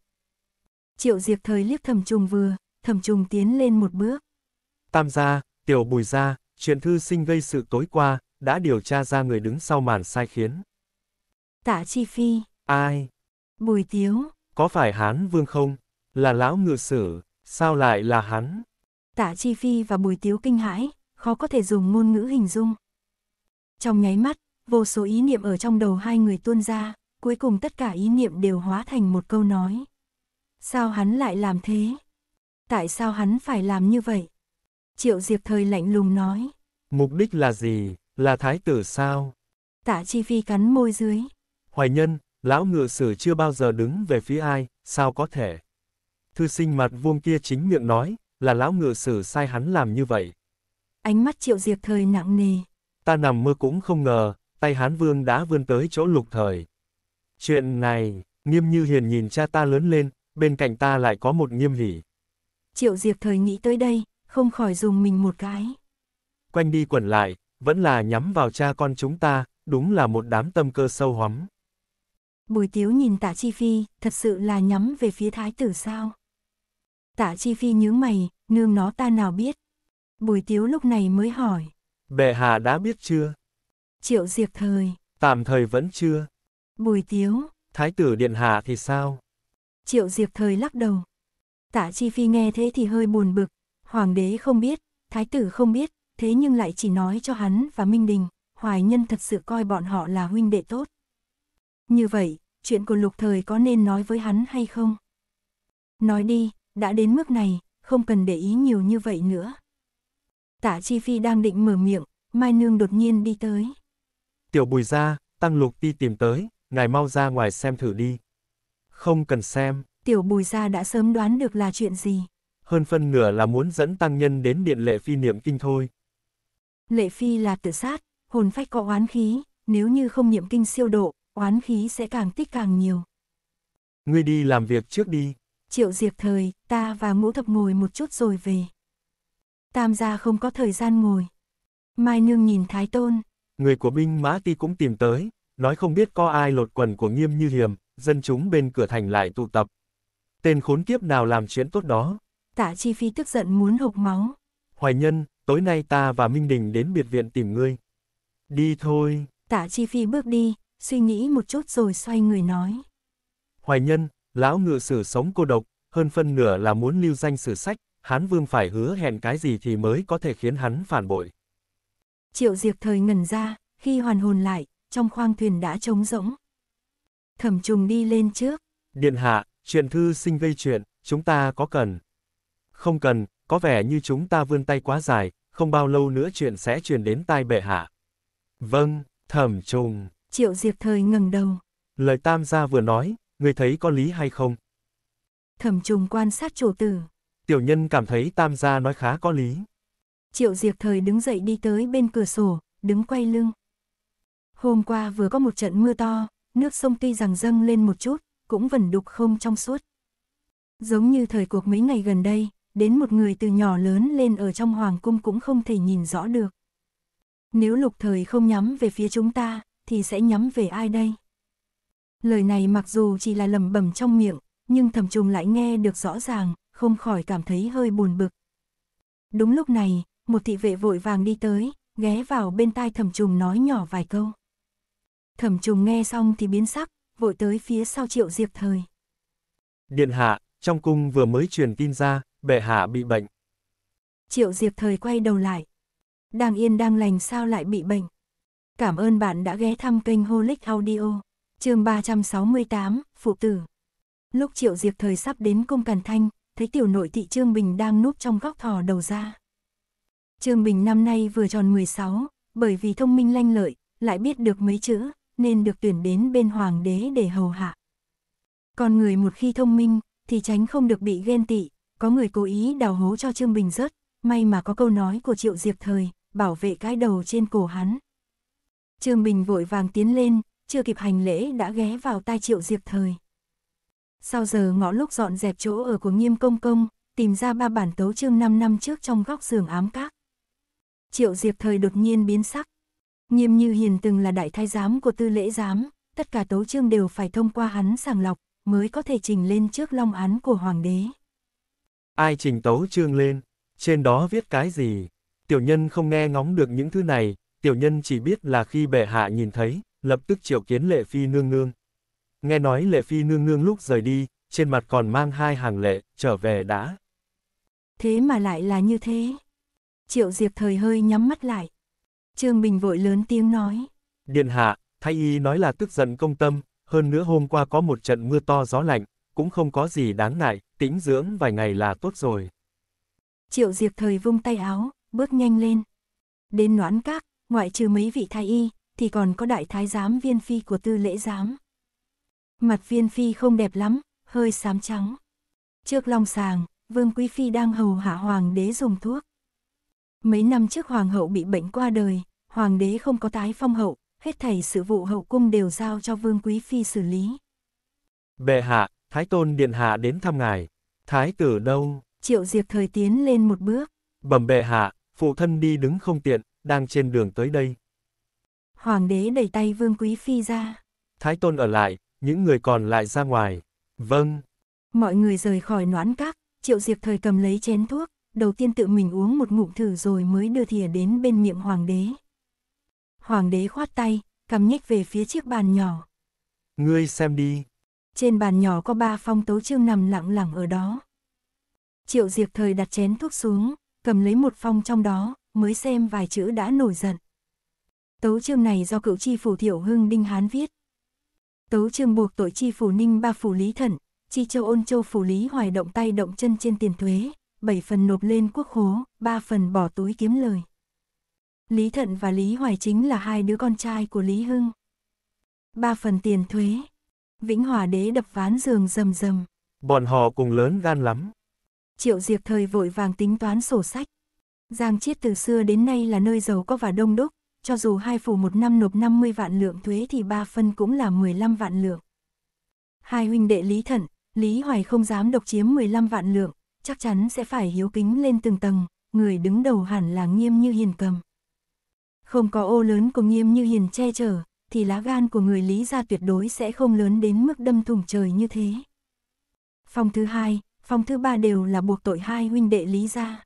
Triệu Diệp thời liếc thầm trùng vừa, thầm trùng tiến lên một bước. Tam gia, tiểu bùi gia, chuyện thư sinh gây sự tối qua, đã điều tra ra người đứng sau màn sai khiến. Tạ Chi Phi. Ai? Bùi Tiếu. Có phải Hán Vương không? Là lão ngự sử, sao lại là hắn? Tạ Chi Phi và Bùi Tiếu kinh hãi, khó có thể dùng ngôn ngữ hình dung. Trong nháy mắt, vô số ý niệm ở trong đầu hai người tuôn ra, cuối cùng tất cả ý niệm đều hóa thành một câu nói. Sao hắn lại làm thế? Tại sao hắn phải làm như vậy? Triệu Diệp Thời lạnh lùng nói. Mục đích là gì? Là thái tử sao? Tạ Chi Phi cắn môi dưới. Hoài nhân, lão ngựa sử chưa bao giờ đứng về phía ai, sao có thể? Thư sinh mặt vuông kia chính miệng nói, là lão ngựa sử sai hắn làm như vậy ánh mắt triệu diệp thời nặng nề. Ta nằm mơ cũng không ngờ, tay hán vương đã vươn tới chỗ lục thời. Chuyện này, nghiêm như hiền nhìn cha ta lớn lên, bên cạnh ta lại có một nghiêm hỉ. Triệu diệp thời nghĩ tới đây, không khỏi dùng mình một cái. Quanh đi quẩn lại, vẫn là nhắm vào cha con chúng ta, đúng là một đám tâm cơ sâu hóm. Bùi tiếu nhìn tạ chi phi, thật sự là nhắm về phía thái tử sao? Tạ chi phi nhướng mày, nương nó ta nào biết, Bùi Tiếu lúc này mới hỏi. Bệ hạ đã biết chưa? Triệu diệt thời. Tạm thời vẫn chưa. Bùi Tiếu. Thái tử Điện Hạ thì sao? Triệu diệt thời lắc đầu. Tạ Chi Phi nghe thế thì hơi buồn bực. Hoàng đế không biết, thái tử không biết, thế nhưng lại chỉ nói cho hắn và Minh Đình. Hoài nhân thật sự coi bọn họ là huynh đệ tốt. Như vậy, chuyện của lục thời có nên nói với hắn hay không? Nói đi, đã đến mức này, không cần để ý nhiều như vậy nữa. Tạ Chi Phi đang định mở miệng, Mai Nương đột nhiên đi tới. Tiểu bùi ra, Tăng Lục đi tìm tới, ngài mau ra ngoài xem thử đi. Không cần xem. Tiểu bùi ra đã sớm đoán được là chuyện gì. Hơn phân nửa là muốn dẫn Tăng Nhân đến điện lệ phi niệm kinh thôi. Lệ phi là tự sát, hồn phách có oán khí, nếu như không niệm kinh siêu độ, oán khí sẽ càng tích càng nhiều. Ngươi đi làm việc trước đi. Triệu diệp thời, ta và ngũ thập ngồi một chút rồi về. Tam gia không có thời gian ngồi. Mai Nương nhìn Thái Tôn. Người của binh Mã Ti cũng tìm tới, nói không biết có ai lột quần của nghiêm như hiểm, dân chúng bên cửa thành lại tụ tập. Tên khốn kiếp nào làm chuyện tốt đó. Tạ Chi Phi tức giận muốn hộc máu. Hoài nhân, tối nay ta và Minh Đình đến biệt viện tìm ngươi. Đi thôi. Tạ Chi Phi bước đi, suy nghĩ một chút rồi xoay người nói. Hoài nhân, lão ngự sử sống cô độc, hơn phân nửa là muốn lưu danh sử sách, Hán Vương phải hứa hẹn cái gì thì mới có thể khiến hắn phản bội. Triệu Diệp thời ngần ra, khi hoàn hồn lại, trong khoang thuyền đã trống rỗng. Thẩm trùng đi lên trước. Điện hạ, chuyện thư sinh gây chuyện, chúng ta có cần? Không cần, có vẻ như chúng ta vươn tay quá dài, không bao lâu nữa chuyện sẽ truyền đến tai bệ hạ. Vâng, thẩm trùng. Triệu Diệp thời ngẩng đầu. Lời tam gia vừa nói, người thấy có lý hay không? Thẩm trùng quan sát chủ tử, Tiểu nhân cảm thấy tam gia nói khá có lý. Triệu diệt thời đứng dậy đi tới bên cửa sổ, đứng quay lưng. Hôm qua vừa có một trận mưa to, nước sông tuy rằng dâng lên một chút, cũng vẫn đục không trong suốt. Giống như thời cuộc mấy ngày gần đây, đến một người từ nhỏ lớn lên ở trong hoàng cung cũng không thể nhìn rõ được. Nếu lục thời không nhắm về phía chúng ta, thì sẽ nhắm về ai đây? Lời này mặc dù chỉ là lẩm bẩm trong miệng, nhưng thầm trùng lại nghe được rõ ràng, không khỏi cảm thấy hơi buồn bực. Đúng lúc này, một thị vệ vội vàng đi tới, ghé vào bên tai thẩm trùng nói nhỏ vài câu. Thẩm trùng nghe xong thì biến sắc, vội tới phía sau triệu diệp thời. Điện hạ, trong cung vừa mới truyền tin ra, bệ hạ bị bệnh. Triệu diệp thời quay đầu lại. Đang yên đang lành sao lại bị bệnh. Cảm ơn bạn đã ghé thăm kênh Holic Audio, chương 368, Phụ Tử. Lúc Triệu Diệp Thời sắp đến cung Càn Thanh, thấy tiểu nội thị Trương Bình đang núp trong góc thò đầu ra. Trương Bình năm nay vừa tròn 16, bởi vì thông minh lanh lợi, lại biết được mấy chữ, nên được tuyển đến bên hoàng đế để hầu hạ. Còn người một khi thông minh, thì tránh không được bị ghen tị, có người cố ý đào hố cho Trương Bình rớt, may mà có câu nói của Triệu Diệp Thời, bảo vệ cái đầu trên cổ hắn. Trương Bình vội vàng tiến lên, chưa kịp hành lễ đã ghé vào tai Triệu Diệp Thời. Sau giờ ngõ lúc dọn dẹp chỗ ở của nghiêm công công, tìm ra ba bản tấu chương 5 năm trước trong góc giường ám các. Triệu Diệp thời đột nhiên biến sắc. Nghiêm Như Hiền từng là đại thái giám của tư lễ giám, tất cả tấu chương đều phải thông qua hắn sàng lọc, mới có thể trình lên trước long án của hoàng đế. Ai trình tấu chương lên, trên đó viết cái gì? Tiểu nhân không nghe ngóng được những thứ này, tiểu nhân chỉ biết là khi bệ hạ nhìn thấy, lập tức triệu kiến lệ phi nương nương, Nghe nói lệ phi nương nương lúc rời đi, trên mặt còn mang hai hàng lệ, trở về đã. Thế mà lại là như thế. Triệu Diệp thời hơi nhắm mắt lại. Trương Bình vội lớn tiếng nói. Điện hạ, thay y nói là tức giận công tâm, hơn nữa hôm qua có một trận mưa to gió lạnh, cũng không có gì đáng ngại, tĩnh dưỡng vài ngày là tốt rồi. Triệu Diệp thời vung tay áo, bước nhanh lên. Đến noãn các, ngoại trừ mấy vị thái y, thì còn có đại thái giám viên phi của tư lễ giám. Mặt viên phi không đẹp lắm, hơi xám trắng. Trước long sàng, Vương Quý Phi đang hầu hạ hoàng đế dùng thuốc. Mấy năm trước hoàng hậu bị bệnh qua đời, hoàng đế không có tái phong hậu, hết thảy sự vụ hậu cung đều giao cho Vương Quý Phi xử lý. Bệ hạ, Thái Tôn Điện Hạ đến thăm ngài. Thái tử đâu? Triệu Diệp thời tiến lên một bước. Bẩm bệ hạ, phụ thân đi đứng không tiện, đang trên đường tới đây. Hoàng đế đẩy tay Vương Quý Phi ra. Thái Tôn ở lại, những người còn lại ra ngoài. Vâng. Mọi người rời khỏi noãn các, triệu diệp thời cầm lấy chén thuốc, đầu tiên tự mình uống một ngụm thử rồi mới đưa thìa đến bên miệng hoàng đế. Hoàng đế khoát tay, cầm nhích về phía chiếc bàn nhỏ. Ngươi xem đi. Trên bàn nhỏ có ba phong tấu chương nằm lặng lặng ở đó. Triệu diệp thời đặt chén thuốc xuống, cầm lấy một phong trong đó, mới xem vài chữ đã nổi giận. Tấu chương này do cựu tri phủ Thiệu Hưng Đinh Hán viết, Tấu trương buộc tội chi phủ ninh ba phủ lý thận, chi châu ôn châu phủ lý hoài động tay động chân trên tiền thuế, bảy phần nộp lên quốc hố, ba phần bỏ túi kiếm lời. Lý Thận và Lý Hoài chính là hai đứa con trai của Lý Hưng. ba phần tiền thuế. Vĩnh Hòa đế đập ván giường rầm rầm. Bọn họ cùng lớn gan lắm. Triệu Diệp thời vội vàng tính toán sổ sách. Giang Chiết từ xưa đến nay là nơi giàu có và đông đúc, cho dù hai phủ một năm nộp 50 vạn lượng thuế thì ba phân cũng là 15 vạn lượng. Hai huynh đệ Lý Thận, Lý Hoài không dám độc chiếm 15 vạn lượng, chắc chắn sẽ phải hiếu kính lên từng tầng, người đứng đầu hẳn là nghiêm như hiền cầm. Không có ô lớn của nghiêm như hiền che chở, thì lá gan của người Lý gia tuyệt đối sẽ không lớn đến mức đâm thủng trời như thế. Phòng thứ hai, phòng thứ ba đều là buộc tội hai huynh đệ Lý gia.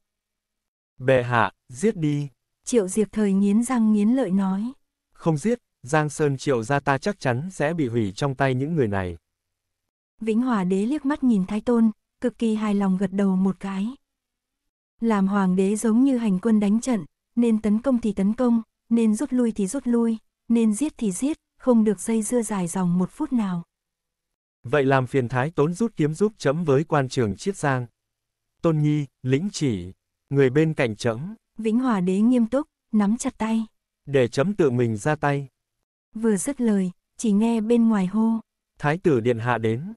Bệ hạ, giết đi. Triệu Diệp Thời nghiến răng nghiến lợi nói. Không giết, Giang Sơn Triệu gia ta chắc chắn sẽ bị hủy trong tay những người này. Vĩnh Hòa đế liếc mắt nhìn Thái Tôn, cực kỳ hài lòng gật đầu một cái. Làm hoàng đế giống như hành quân đánh trận, nên tấn công thì tấn công, nên rút lui thì rút lui, nên giết thì giết, không được dây dưa dài dòng một phút nào. Vậy làm phiền Thái Tốn rút kiếm giúp chấm với quan trường Chiết Giang. Tôn Nhi, lĩnh chỉ, người bên cạnh chấm. Vĩnh Hòa Đế nghiêm túc, nắm chặt tay. Để chấm tự mình ra tay. Vừa dứt lời, chỉ nghe bên ngoài hô. Thái tử điện hạ đến.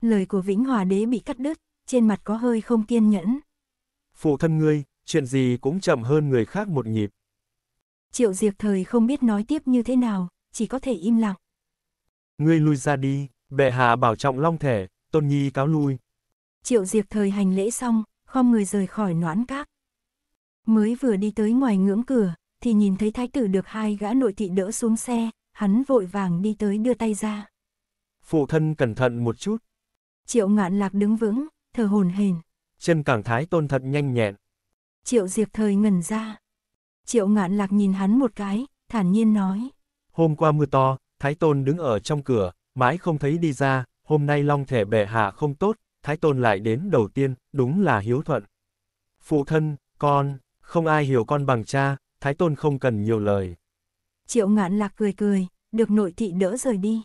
Lời của Vĩnh Hòa Đế bị cắt đứt, trên mặt có hơi không kiên nhẫn. Phụ thân ngươi, chuyện gì cũng chậm hơn người khác một nhịp. Triệu Diệp Thời không biết nói tiếp như thế nào, chỉ có thể im lặng. Ngươi lui ra đi, bệ hạ bảo trọng long thể, tôn nhi cáo lui. Triệu Diệp Thời hành lễ xong, khom người rời khỏi noãn các. Mới vừa đi tới ngoài ngưỡng cửa, thì nhìn thấy thái tử được hai gã nội thị đỡ xuống xe, hắn vội vàng đi tới đưa tay ra. Phụ thân cẩn thận một chút. Triệu ngạn lạc đứng vững, thở hồn hển. Chân cảng thái tôn thật nhanh nhẹn. Triệu diệp thời ngẩn ra. Triệu ngạn lạc nhìn hắn một cái, thản nhiên nói. Hôm qua mưa to, thái tôn đứng ở trong cửa, mãi không thấy đi ra, hôm nay long thể bệ hạ không tốt, thái tôn lại đến đầu tiên, đúng là hiếu thuận. Phụ thân, con, không ai hiểu con bằng cha, Thái Tôn không cần nhiều lời. Triệu ngạn lạc cười cười, được nội thị đỡ rời đi.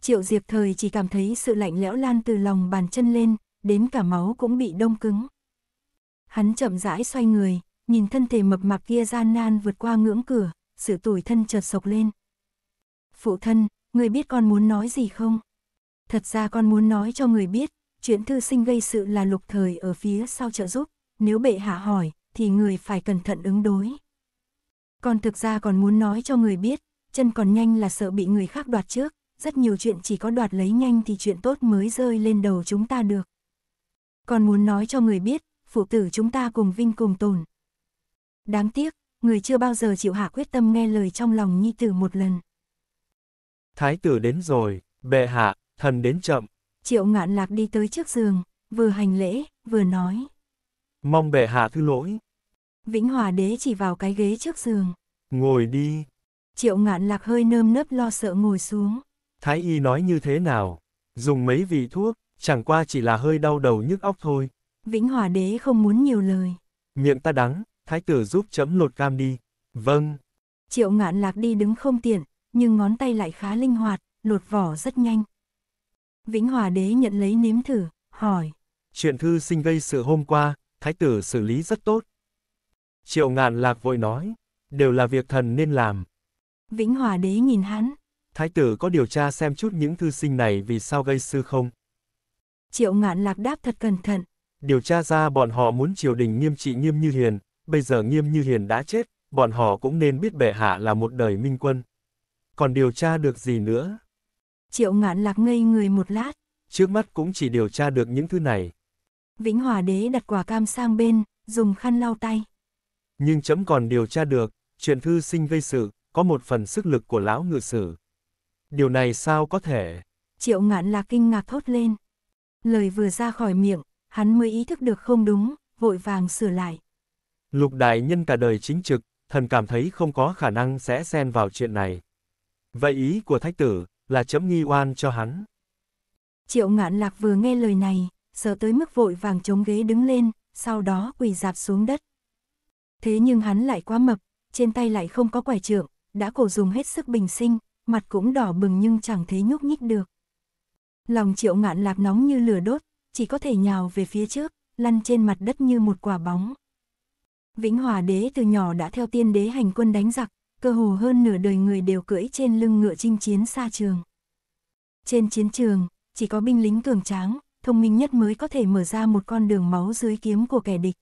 Triệu Diệp Thời chỉ cảm thấy sự lạnh lẽo lan từ lòng bàn chân lên, đến cả máu cũng bị đông cứng. Hắn chậm rãi xoay người, nhìn thân thể mập mạp kia gian nan vượt qua ngưỡng cửa, sự tủi thân chợt sộc lên. Phụ thân, người biết con muốn nói gì không? Thật ra con muốn nói cho người biết, chuyện thư sinh gây sự là lục thời ở phía sau trợ giúp, nếu bệ hạ hỏi, thì người phải cẩn thận ứng đối. Còn thực ra còn muốn nói cho người biết, chân còn nhanh là sợ bị người khác đoạt trước, rất nhiều chuyện chỉ có đoạt lấy nhanh thì chuyện tốt mới rơi lên đầu chúng ta được. Còn muốn nói cho người biết, phụ tử chúng ta cùng vinh cùng tồn. Đáng tiếc, người chưa bao giờ chịu hạ quyết tâm nghe lời trong lòng nhi tử một lần. Thái tử đến rồi, bệ hạ, thần đến chậm. Triệu ngạn lạc đi tới trước giường, vừa hành lễ, vừa nói. Mong bệ hạ thứ lỗi. Vĩnh Hòa Đế chỉ vào cái ghế trước giường. Ngồi đi. Triệu ngạn lạc hơi nơm nớp lo sợ ngồi xuống. Thái y nói như thế nào? Dùng mấy vị thuốc, chẳng qua chỉ là hơi đau đầu nhức óc thôi. Vĩnh Hòa Đế không muốn nhiều lời. Miệng ta đắng, thái tử giúp chấm lột cam đi. Vâng. Triệu ngạn lạc đi đứng không tiện, nhưng ngón tay lại khá linh hoạt, lột vỏ rất nhanh. Vĩnh Hòa Đế nhận lấy nếm thử, hỏi. Chuyện thư sinh gây sự hôm qua, thái tử xử lý rất tốt, Triệu ngạn lạc vội nói, đều là việc thần nên làm. Vĩnh Hòa Đế nhìn hắn. Thái tử có điều tra xem chút những thư sinh này vì sao gây sư không? Triệu ngạn lạc đáp thật cẩn thận. Điều tra ra bọn họ muốn triều đình nghiêm trị nghiêm như hiền, bây giờ nghiêm như hiền đã chết, bọn họ cũng nên biết bệ hạ là một đời minh quân. Còn điều tra được gì nữa? Triệu ngạn lạc ngây người một lát. Trước mắt cũng chỉ điều tra được những thứ này. Vĩnh Hòa Đế đặt quả cam sang bên, dùng khăn lau tay. Nhưng chấm còn điều tra được, chuyện thư sinh gây sự, có một phần sức lực của lão ngự sử. Điều này sao có thể? Triệu ngạn là kinh ngạc thốt lên. Lời vừa ra khỏi miệng, hắn mới ý thức được không đúng, vội vàng sửa lại. Lục đại nhân cả đời chính trực, thần cảm thấy không có khả năng sẽ xen vào chuyện này. Vậy ý của thách tử, là chấm nghi oan cho hắn. Triệu ngạn lạc vừa nghe lời này, sợ tới mức vội vàng chống ghế đứng lên, sau đó quỳ dạp xuống đất, Thế nhưng hắn lại quá mập, trên tay lại không có quải trượng, đã cổ dùng hết sức bình sinh, mặt cũng đỏ bừng nhưng chẳng thấy nhúc nhích được. Lòng triệu ngạn lạp nóng như lửa đốt, chỉ có thể nhào về phía trước, lăn trên mặt đất như một quả bóng. Vĩnh Hòa Đế từ nhỏ đã theo tiên đế hành quân đánh giặc, cơ hồ hơn nửa đời người đều cưỡi trên lưng ngựa chinh chiến xa trường. Trên chiến trường, chỉ có binh lính cường tráng, thông minh nhất mới có thể mở ra một con đường máu dưới kiếm của kẻ địch.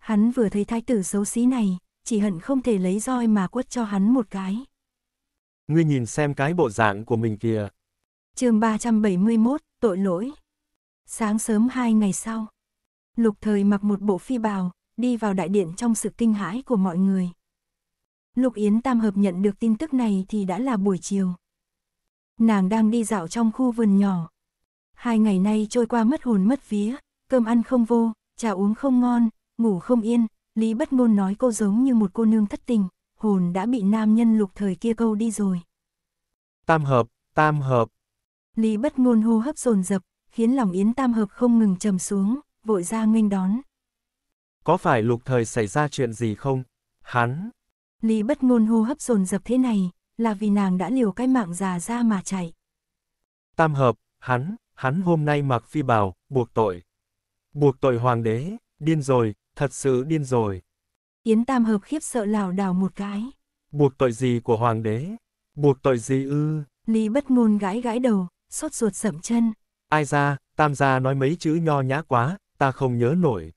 Hắn vừa thấy thái tử xấu xí này, chỉ hận không thể lấy roi mà quất cho hắn một cái. Ngươi nhìn xem cái bộ dạng của mình kìa. chương 371, tội lỗi. Sáng sớm hai ngày sau, lục thời mặc một bộ phi bào, đi vào đại điện trong sự kinh hãi của mọi người. Lục Yến Tam Hợp nhận được tin tức này thì đã là buổi chiều. Nàng đang đi dạo trong khu vườn nhỏ. Hai ngày nay trôi qua mất hồn mất vía, cơm ăn không vô, trà uống không ngon, ngủ không yên, Lý bất ngôn nói cô giống như một cô nương thất tình, hồn đã bị nam nhân lục thời kia câu đi rồi. Tam hợp, tam hợp. Lý bất ngôn hô hấp dồn dập, khiến lòng Yến tam hợp không ngừng trầm xuống, vội ra nghênh đón. Có phải lục thời xảy ra chuyện gì không? Hắn. Lý bất ngôn hô hấp dồn dập thế này, là vì nàng đã liều cái mạng già ra mà chạy. Tam hợp, hắn, hắn hôm nay mặc phi bào, buộc tội. Buộc tội hoàng đế điên rồi, thật sự điên rồi. Yến Tam Hợp khiếp sợ lảo đảo một cái. Buộc tội gì của hoàng đế? Buộc tội gì ư? Lý bất ngôn gãi gãi đầu, sốt ruột sẩm chân. Ai ra, Tam gia nói mấy chữ nho nhã quá, ta không nhớ nổi.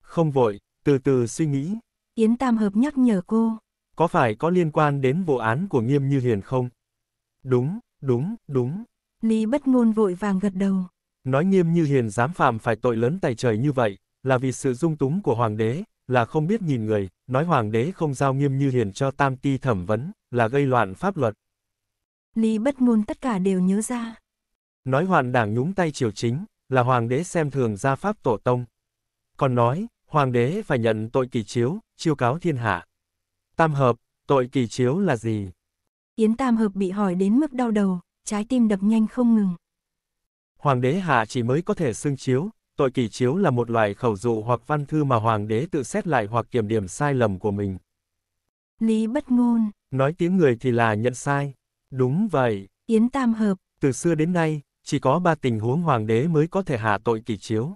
Không vội, từ từ suy nghĩ. Yến Tam Hợp nhắc nhở cô. Có phải có liên quan đến vụ án của Nghiêm Như Hiền không? Đúng, đúng, đúng. Lý bất ngôn vội vàng gật đầu. Nói Nghiêm Như Hiền dám phạm phải tội lớn tài trời như vậy, là vì sự dung túng của hoàng đế, là không biết nhìn người, nói hoàng đế không giao nghiêm như hiền cho tam ti thẩm vấn, là gây loạn pháp luật. Lý bất ngôn tất cả đều nhớ ra. Nói hoàn đảng nhúng tay triều chính, là hoàng đế xem thường gia pháp tổ tông. Còn nói, hoàng đế phải nhận tội kỳ chiếu, chiêu cáo thiên hạ. Tam hợp, tội kỳ chiếu là gì? Yến Tam hợp bị hỏi đến mức đau đầu, trái tim đập nhanh không ngừng. Hoàng đế hạ chỉ mới có thể xưng chiếu, Tội kỳ chiếu là một loại khẩu dụ hoặc văn thư mà hoàng đế tự xét lại hoặc kiểm điểm sai lầm của mình. Lý bất ngôn. Nói tiếng người thì là nhận sai. Đúng vậy. Yến tam hợp. Từ xưa đến nay, chỉ có ba tình huống hoàng đế mới có thể hạ tội kỳ chiếu.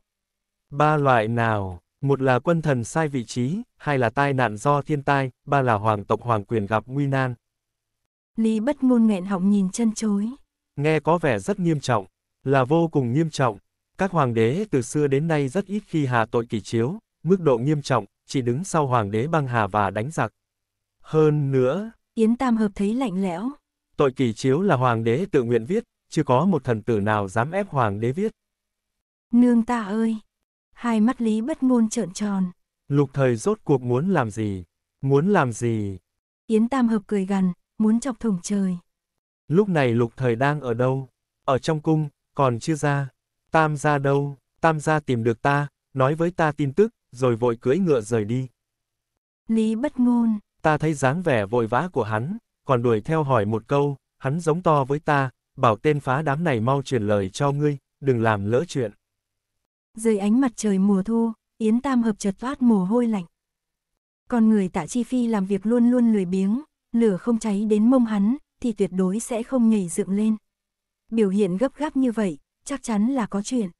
Ba loại nào? Một là quân thần sai vị trí, hai là tai nạn do thiên tai, ba là hoàng tộc hoàng quyền gặp nguy nan. Lý bất ngôn nghẹn họng nhìn chân chối. Nghe có vẻ rất nghiêm trọng, là vô cùng nghiêm trọng, các hoàng đế từ xưa đến nay rất ít khi hà tội kỳ chiếu, mức độ nghiêm trọng, chỉ đứng sau hoàng đế băng hà và đánh giặc. Hơn nữa, Yến Tam Hợp thấy lạnh lẽo. Tội kỳ chiếu là hoàng đế tự nguyện viết, chưa có một thần tử nào dám ép hoàng đế viết. Nương ta ơi! Hai mắt Lý bất ngôn trợn tròn. Lục thời rốt cuộc muốn làm gì? Muốn làm gì? Yến Tam Hợp cười gằn, muốn chọc thủng trời. Lúc này lục thời đang ở đâu? Ở trong cung, còn chưa ra. Tam gia đâu, tam gia tìm được ta, nói với ta tin tức, rồi vội cưỡi ngựa rời đi. Lý bất ngôn. Ta thấy dáng vẻ vội vã của hắn, còn đuổi theo hỏi một câu, hắn giống to với ta, bảo tên phá đám này mau truyền lời cho ngươi, đừng làm lỡ chuyện. Dưới ánh mặt trời mùa thu, Yến Tam Hợp chợt toát mồ hôi lạnh. Con người tạ chi phi làm việc luôn luôn lười biếng, lửa không cháy đến mông hắn, thì tuyệt đối sẽ không nhảy dựng lên. Biểu hiện gấp gáp như vậy, chắc chắn là có chuyện.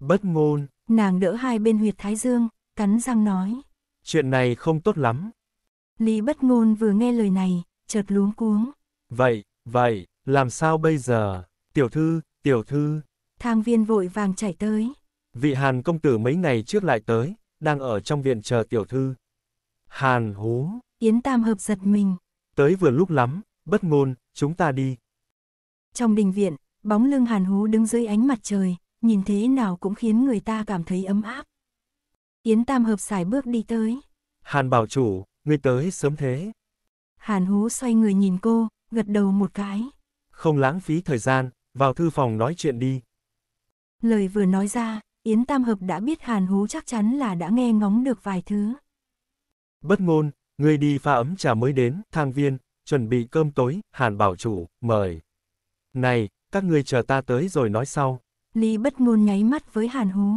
Bất ngôn. Nàng đỡ hai bên huyệt thái dương, cắn răng nói. Chuyện này không tốt lắm. Lý bất ngôn vừa nghe lời này, chợt luống cuống. Vậy, vậy, làm sao bây giờ? Tiểu thư, tiểu thư. Thang viên vội vàng chạy tới. Vị Hàn công tử mấy ngày trước lại tới, đang ở trong viện chờ tiểu thư. Hàn hú. Yến Tam hợp giật mình. Tới vừa lúc lắm, bất ngôn, chúng ta đi. Trong đình viện, Bóng lưng Hàn Hú đứng dưới ánh mặt trời, nhìn thế nào cũng khiến người ta cảm thấy ấm áp. Yến Tam hợp xài bước đi tới. Hàn bảo chủ, ngươi tới sớm thế. Hàn Hú xoay người nhìn cô, gật đầu một cái. Không lãng phí thời gian, vào thư phòng nói chuyện đi. Lời vừa nói ra, Yến Tam Hợp đã biết Hàn Hú chắc chắn là đã nghe ngóng được vài thứ. Bất ngôn, người đi pha ấm trà mới đến, thang viên, chuẩn bị cơm tối, Hàn bảo chủ, mời. Này, các ngươi chờ ta tới rồi nói sau. Lý bất ngôn nháy mắt với Hàn Hú.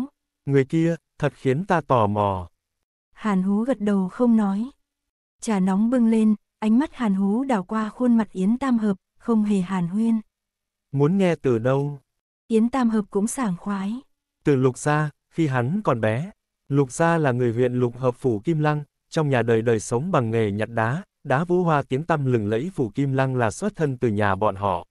Người kia, thật khiến ta tò mò. Hàn Hú gật đầu không nói. Trà nóng bưng lên, ánh mắt Hàn Hú đảo qua khuôn mặt Yến Tam Hợp, không hề hàn huyên. Muốn nghe từ đâu? Yến Tam Hợp cũng sảng khoái. Từ Lục Gia, khi hắn còn bé. Lục Gia là người huyện Lục Hợp Phủ Kim Lăng, trong nhà đời đời sống bằng nghề nhặt đá, đá vũ hoa tiếng tăm lừng lẫy Phủ Kim Lăng là xuất thân từ nhà bọn họ.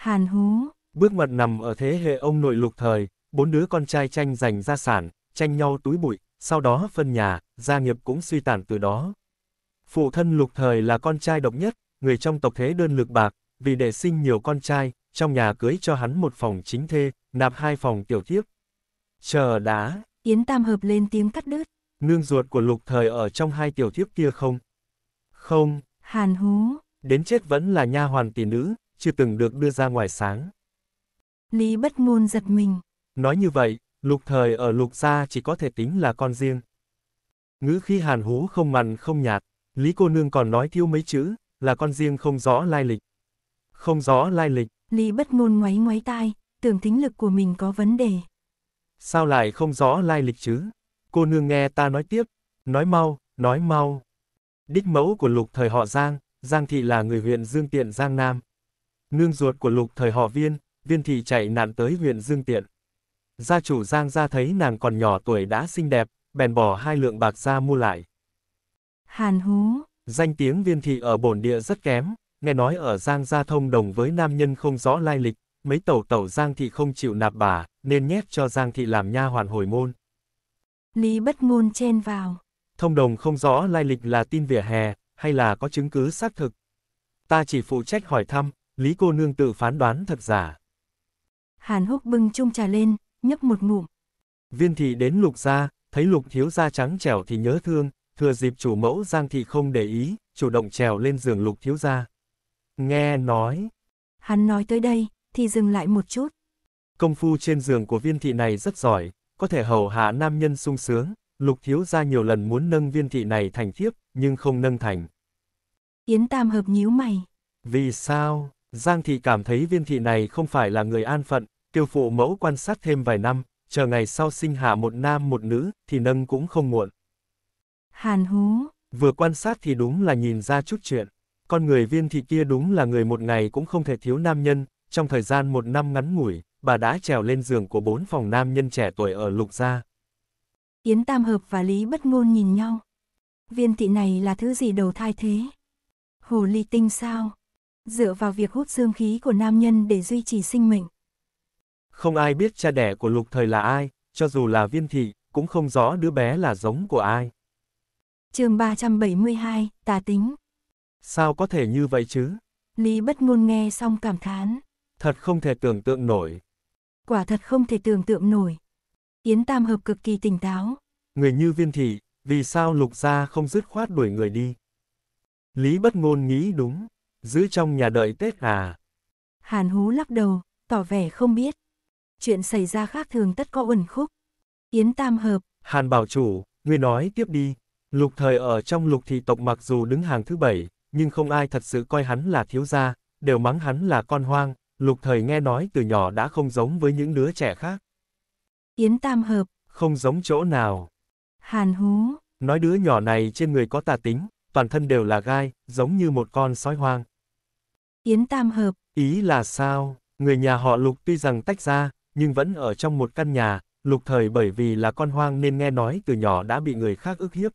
Hàn hú. Bước mật nằm ở thế hệ ông nội lục thời, bốn đứa con trai tranh giành gia sản, tranh nhau túi bụi, sau đó phân nhà, gia nghiệp cũng suy tàn từ đó. Phụ thân lục thời là con trai độc nhất, người trong tộc thế đơn lực bạc, vì để sinh nhiều con trai, trong nhà cưới cho hắn một phòng chính thê, nạp hai phòng tiểu thiếp. Chờ đã. Yến Tam Hợp lên tiếng cắt đứt. Nương ruột của lục thời ở trong hai tiểu thiếp kia không? Không. Hàn hú. Đến chết vẫn là nha hoàn tỷ nữ, chưa từng được đưa ra ngoài sáng. Lý bất ngôn giật mình. Nói như vậy, lục thời ở lục gia chỉ có thể tính là con riêng. Ngữ khi hàn hú không mặn không nhạt, Lý cô nương còn nói thiếu mấy chữ, là con riêng không rõ lai lịch. Không rõ lai lịch. Lý bất ngôn ngoáy ngoáy tai, tưởng thính lực của mình có vấn đề. Sao lại không rõ lai lịch chứ? Cô nương nghe ta nói tiếp, nói mau, nói mau. Đích mẫu của lục thời họ Giang, Giang Thị là người huyện Dương Tiện Giang Nam. Nương ruột của lục thời họ viên, viên thị chạy nạn tới huyện Dương Tiện. Gia chủ Giang ra thấy nàng còn nhỏ tuổi đã xinh đẹp, bèn bỏ hai lượng bạc ra mua lại. Hàn hú. Danh tiếng viên thị ở bổn địa rất kém, nghe nói ở Giang gia thông đồng với nam nhân không rõ lai lịch, mấy tẩu tẩu Giang thị không chịu nạp bà, nên nhét cho Giang thị làm nha hoàn hồi môn. Lý bất ngôn chen vào. Thông đồng không rõ lai lịch là tin vỉa hè, hay là có chứng cứ xác thực. Ta chỉ phụ trách hỏi thăm, Lý cô nương tự phán đoán thật giả. Hàn húc bưng chung trà lên, nhấp một ngụm. Viên thị đến lục gia, thấy lục thiếu gia trắng trẻo thì nhớ thương, thừa dịp chủ mẫu giang thị không để ý, chủ động trèo lên giường lục thiếu gia. Nghe nói. Hắn nói tới đây, thì dừng lại một chút. Công phu trên giường của viên thị này rất giỏi, có thể hầu hạ nam nhân sung sướng, lục thiếu gia nhiều lần muốn nâng viên thị này thành thiếp, nhưng không nâng thành. Yến Tam hợp nhíu mày. Vì sao? Giang thị cảm thấy viên thị này không phải là người an phận, tiêu phụ mẫu quan sát thêm vài năm, chờ ngày sau sinh hạ một nam một nữ, thì nâng cũng không muộn. Hàn hú. Vừa quan sát thì đúng là nhìn ra chút chuyện. Con người viên thị kia đúng là người một ngày cũng không thể thiếu nam nhân, trong thời gian một năm ngắn ngủi, bà đã trèo lên giường của bốn phòng nam nhân trẻ tuổi ở Lục Gia. Yến Tam Hợp và Lý Bất Ngôn nhìn nhau. Viên thị này là thứ gì đầu thai thế? Hồ ly tinh sao? dựa vào việc hút dương khí của nam nhân để duy trì sinh mệnh. Không ai biết cha đẻ của lục thời là ai, cho dù là viên thị, cũng không rõ đứa bé là giống của ai. chương 372, tà tính. Sao có thể như vậy chứ? Lý bất ngôn nghe xong cảm thán. Thật không thể tưởng tượng nổi. Quả thật không thể tưởng tượng nổi. Yến Tam Hợp cực kỳ tỉnh táo. Người như viên thị, vì sao lục gia không dứt khoát đuổi người đi? Lý bất ngôn nghĩ đúng giữ trong nhà đợi Tết à? Hàn hú lắc đầu, tỏ vẻ không biết. Chuyện xảy ra khác thường tất có uẩn khúc. Yến tam hợp. Hàn bảo chủ, ngươi nói tiếp đi. Lục thời ở trong lục thị tộc mặc dù đứng hàng thứ bảy, nhưng không ai thật sự coi hắn là thiếu gia, đều mắng hắn là con hoang. Lục thời nghe nói từ nhỏ đã không giống với những đứa trẻ khác. Yến tam hợp. Không giống chỗ nào. Hàn hú. Nói đứa nhỏ này trên người có tà tính, toàn thân đều là gai, giống như một con sói hoang. Yến tam hợp. Ý là sao? Người nhà họ Lục tuy rằng tách ra, nhưng vẫn ở trong một căn nhà, Lục thời bởi vì là con hoang nên nghe nói từ nhỏ đã bị người khác ức hiếp.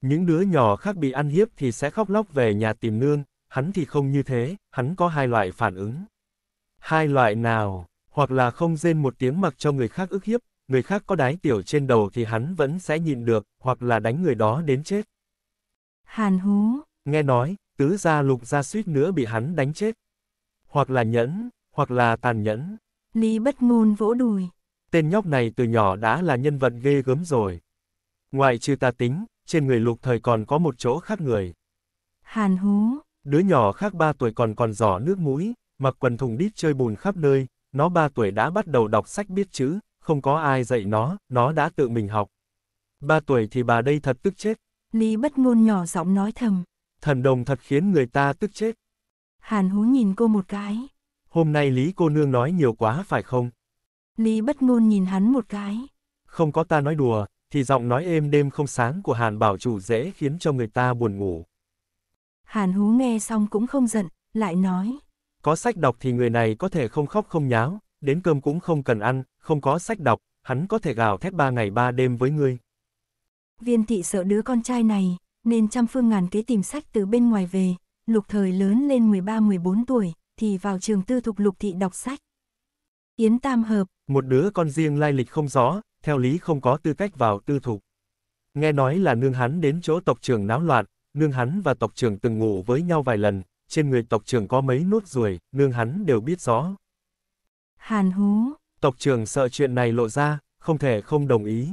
Những đứa nhỏ khác bị ăn hiếp thì sẽ khóc lóc về nhà tìm nương, hắn thì không như thế, hắn có hai loại phản ứng. Hai loại nào, hoặc là không rên một tiếng mặc cho người khác ức hiếp, người khác có đái tiểu trên đầu thì hắn vẫn sẽ nhìn được, hoặc là đánh người đó đến chết. Hàn hú. Nghe nói, tứ gia lục gia suýt nữa bị hắn đánh chết. Hoặc là nhẫn, hoặc là tàn nhẫn. Lý bất ngôn vỗ đùi. Tên nhóc này từ nhỏ đã là nhân vật ghê gớm rồi. Ngoại trừ ta tính, trên người lục thời còn có một chỗ khác người. Hàn hú. Đứa nhỏ khác ba tuổi còn còn giỏ nước mũi, mặc quần thùng đít chơi bùn khắp nơi, nó ba tuổi đã bắt đầu đọc sách biết chữ, không có ai dạy nó, nó đã tự mình học. Ba tuổi thì bà đây thật tức chết. Lý bất ngôn nhỏ giọng nói thầm. Thần đồng thật khiến người ta tức chết. Hàn hú nhìn cô một cái. Hôm nay Lý cô nương nói nhiều quá phải không? Lý bất ngôn nhìn hắn một cái. Không có ta nói đùa, thì giọng nói êm đêm không sáng của Hàn bảo chủ dễ khiến cho người ta buồn ngủ. Hàn hú nghe xong cũng không giận, lại nói. Có sách đọc thì người này có thể không khóc không nháo, đến cơm cũng không cần ăn, không có sách đọc, hắn có thể gào thét ba ngày ba đêm với ngươi. Viên thị sợ đứa con trai này, nên trăm phương ngàn kế tìm sách từ bên ngoài về, lục thời lớn lên 13-14 tuổi, thì vào trường tư thục lục thị đọc sách. Yến Tam Hợp Một đứa con riêng lai lịch không rõ, theo lý không có tư cách vào tư thục. Nghe nói là nương hắn đến chỗ tộc trưởng náo loạn, nương hắn và tộc trưởng từng ngủ với nhau vài lần, trên người tộc trưởng có mấy nốt ruồi, nương hắn đều biết rõ. Hàn hú Tộc trưởng sợ chuyện này lộ ra, không thể không đồng ý.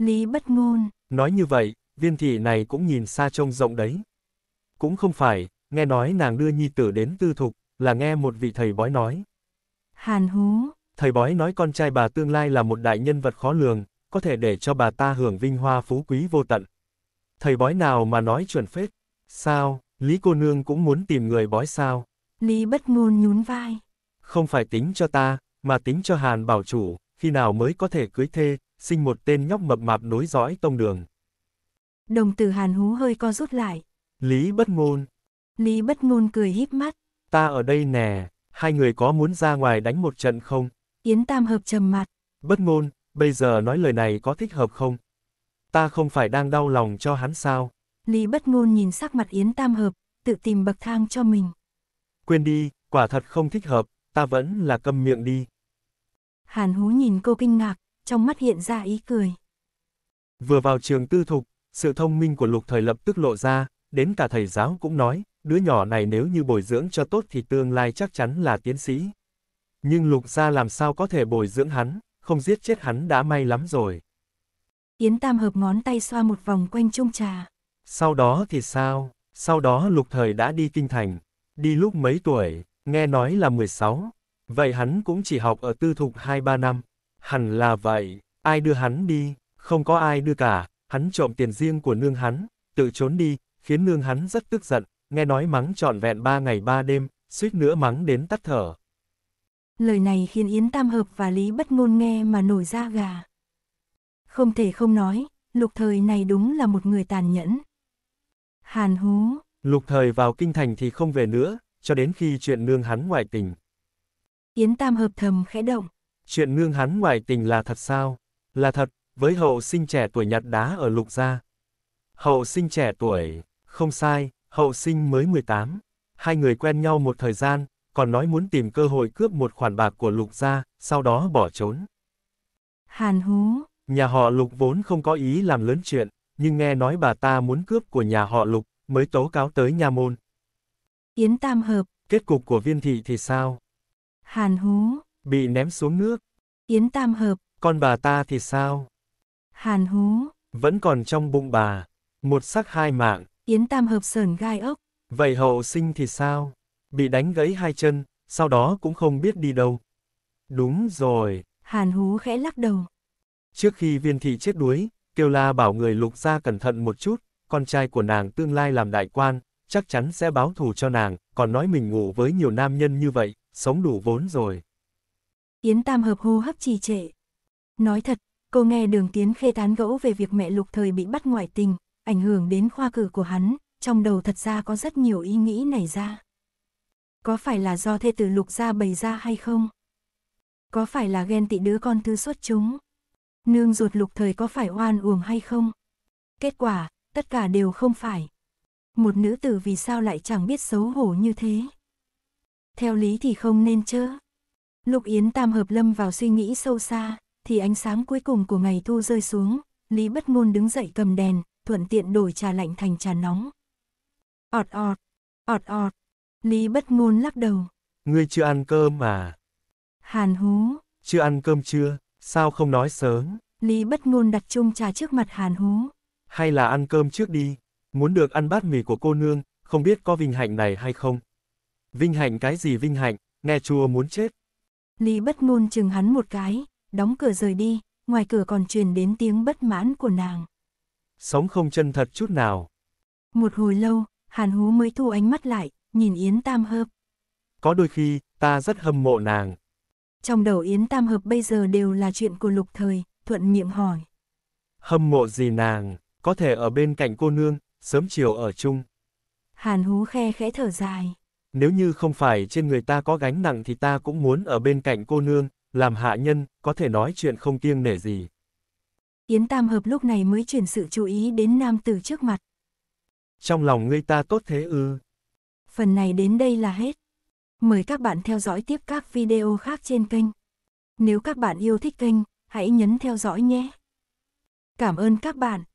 Lý bất ngôn. Nói như vậy, viên thị này cũng nhìn xa trông rộng đấy. Cũng không phải, nghe nói nàng đưa nhi tử đến tư thục, là nghe một vị thầy bói nói. Hàn hú. Thầy bói nói con trai bà tương lai là một đại nhân vật khó lường, có thể để cho bà ta hưởng vinh hoa phú quý vô tận. Thầy bói nào mà nói chuẩn phết? Sao, Lý cô nương cũng muốn tìm người bói sao? Lý bất ngôn nhún vai. Không phải tính cho ta, mà tính cho Hàn bảo chủ, khi nào mới có thể cưới thê, sinh một tên nhóc mập mạp nối dõi tông đường. Đồng tử Hàn Hú hơi co rút lại. Lý bất ngôn. Lý bất ngôn cười híp mắt. Ta ở đây nè, hai người có muốn ra ngoài đánh một trận không? Yến Tam Hợp trầm mặt. Bất ngôn, bây giờ nói lời này có thích hợp không? Ta không phải đang đau lòng cho hắn sao? Lý bất ngôn nhìn sắc mặt Yến Tam Hợp, tự tìm bậc thang cho mình. Quên đi, quả thật không thích hợp, ta vẫn là câm miệng đi. Hàn Hú nhìn cô kinh ngạc, trong mắt hiện ra ý cười. Vừa vào trường tư thục, sự thông minh của lục thời lập tức lộ ra, đến cả thầy giáo cũng nói, đứa nhỏ này nếu như bồi dưỡng cho tốt thì tương lai chắc chắn là tiến sĩ. Nhưng lục gia làm sao có thể bồi dưỡng hắn, không giết chết hắn đã may lắm rồi. Yến Tam hợp ngón tay xoa một vòng quanh chung trà. Sau đó thì sao? Sau đó lục thời đã đi kinh thành. Đi lúc mấy tuổi, nghe nói là 16. Vậy hắn cũng chỉ học ở tư thục 2-3 năm. Hẳn là vậy, ai đưa hắn đi, không có ai đưa cả, hắn trộm tiền riêng của nương hắn, tự trốn đi, khiến nương hắn rất tức giận, nghe nói mắng trọn vẹn ba ngày ba đêm, suýt nữa mắng đến tắt thở. Lời này khiến Yến Tam Hợp và Lý Bất Ngôn nghe mà nổi da gà. Không thể không nói, lục thời này đúng là một người tàn nhẫn. Hàn hú. Lục thời vào kinh thành thì không về nữa, cho đến khi chuyện nương hắn ngoại tình. Yến Tam Hợp thầm khẽ động, Chuyện nương hắn ngoại tình là thật sao? Là thật, với hậu sinh trẻ tuổi nhặt đá ở lục gia. Hậu sinh trẻ tuổi, không sai, hậu sinh mới 18. Hai người quen nhau một thời gian, còn nói muốn tìm cơ hội cướp một khoản bạc của lục gia, sau đó bỏ trốn. Hàn hú. Nhà họ lục vốn không có ý làm lớn chuyện, nhưng nghe nói bà ta muốn cướp của nhà họ lục, mới tố cáo tới nhà môn. Yến tam hợp. Kết cục của viên thị thì sao? Hàn hú. Bị ném xuống nước. Yến tam hợp. con bà ta thì sao? Hàn hú. Vẫn còn trong bụng bà. Một sắc hai mạng. Yến tam hợp sờn gai ốc. Vậy hậu sinh thì sao? Bị đánh gãy hai chân, sau đó cũng không biết đi đâu. Đúng rồi. Hàn hú khẽ lắc đầu. Trước khi viên thị chết đuối, kiều la bảo người lục gia cẩn thận một chút, con trai của nàng tương lai làm đại quan, chắc chắn sẽ báo thù cho nàng, còn nói mình ngủ với nhiều nam nhân như vậy, sống đủ vốn rồi. Yến Tam hợp hô hấp trì trệ. Nói thật, cô nghe đường Tiến Khê tán gẫu về việc mẹ lục thời bị bắt ngoại tình, ảnh hưởng đến khoa cử của hắn, trong đầu thật ra có rất nhiều ý nghĩ nảy ra. Có phải là do thê tử lục gia bày ra hay không? Có phải là ghen tị đứa con thứ xuất chúng? Nương ruột lục thời có phải oan uổng hay không? Kết quả, tất cả đều không phải. Một nữ tử vì sao lại chẳng biết xấu hổ như thế? Theo lý thì không nên chứ. Lục Yến Tam hợp lâm vào suy nghĩ sâu xa, thì ánh sáng cuối cùng của ngày thu rơi xuống, Lý Bất Ngôn đứng dậy cầm đèn, thuận tiện đổi trà lạnh thành trà nóng. Ọt ọt, ọt ọt, Lý Bất Ngôn lắc đầu. Ngươi chưa ăn cơm mà. Hàn hú. Chưa ăn cơm chưa? Sao không nói sớm? Lý Bất Ngôn đặt chung trà trước mặt Hàn hú. Hay là ăn cơm trước đi, muốn được ăn bát mì của cô nương, không biết có vinh hạnh này hay không? Vinh hạnh cái gì vinh hạnh, nghe chua muốn chết. Lý bất ngôn chừng hắn một cái, đóng cửa rời đi, ngoài cửa còn truyền đến tiếng bất mãn của nàng. Sống không chân thật chút nào. Một hồi lâu, Hàn Hú mới thu ánh mắt lại, nhìn Yến Tam Hợp. Có đôi khi, ta rất hâm mộ nàng. Trong đầu Yến Tam Hợp bây giờ đều là chuyện của lục thời, thuận miệng hỏi. Hâm mộ gì nàng, có thể ở bên cạnh cô nương, sớm chiều ở chung. Hàn Hú khe khẽ thở dài nếu như không phải trên người ta có gánh nặng thì ta cũng muốn ở bên cạnh cô nương, làm hạ nhân, có thể nói chuyện không kiêng nể gì. Yến Tam Hợp lúc này mới chuyển sự chú ý đến nam tử trước mặt. Trong lòng ngươi ta tốt thế ư. Phần này đến đây là hết. Mời các bạn theo dõi tiếp các video khác trên kênh. Nếu các bạn yêu thích kênh, hãy nhấn theo dõi nhé. Cảm ơn các bạn.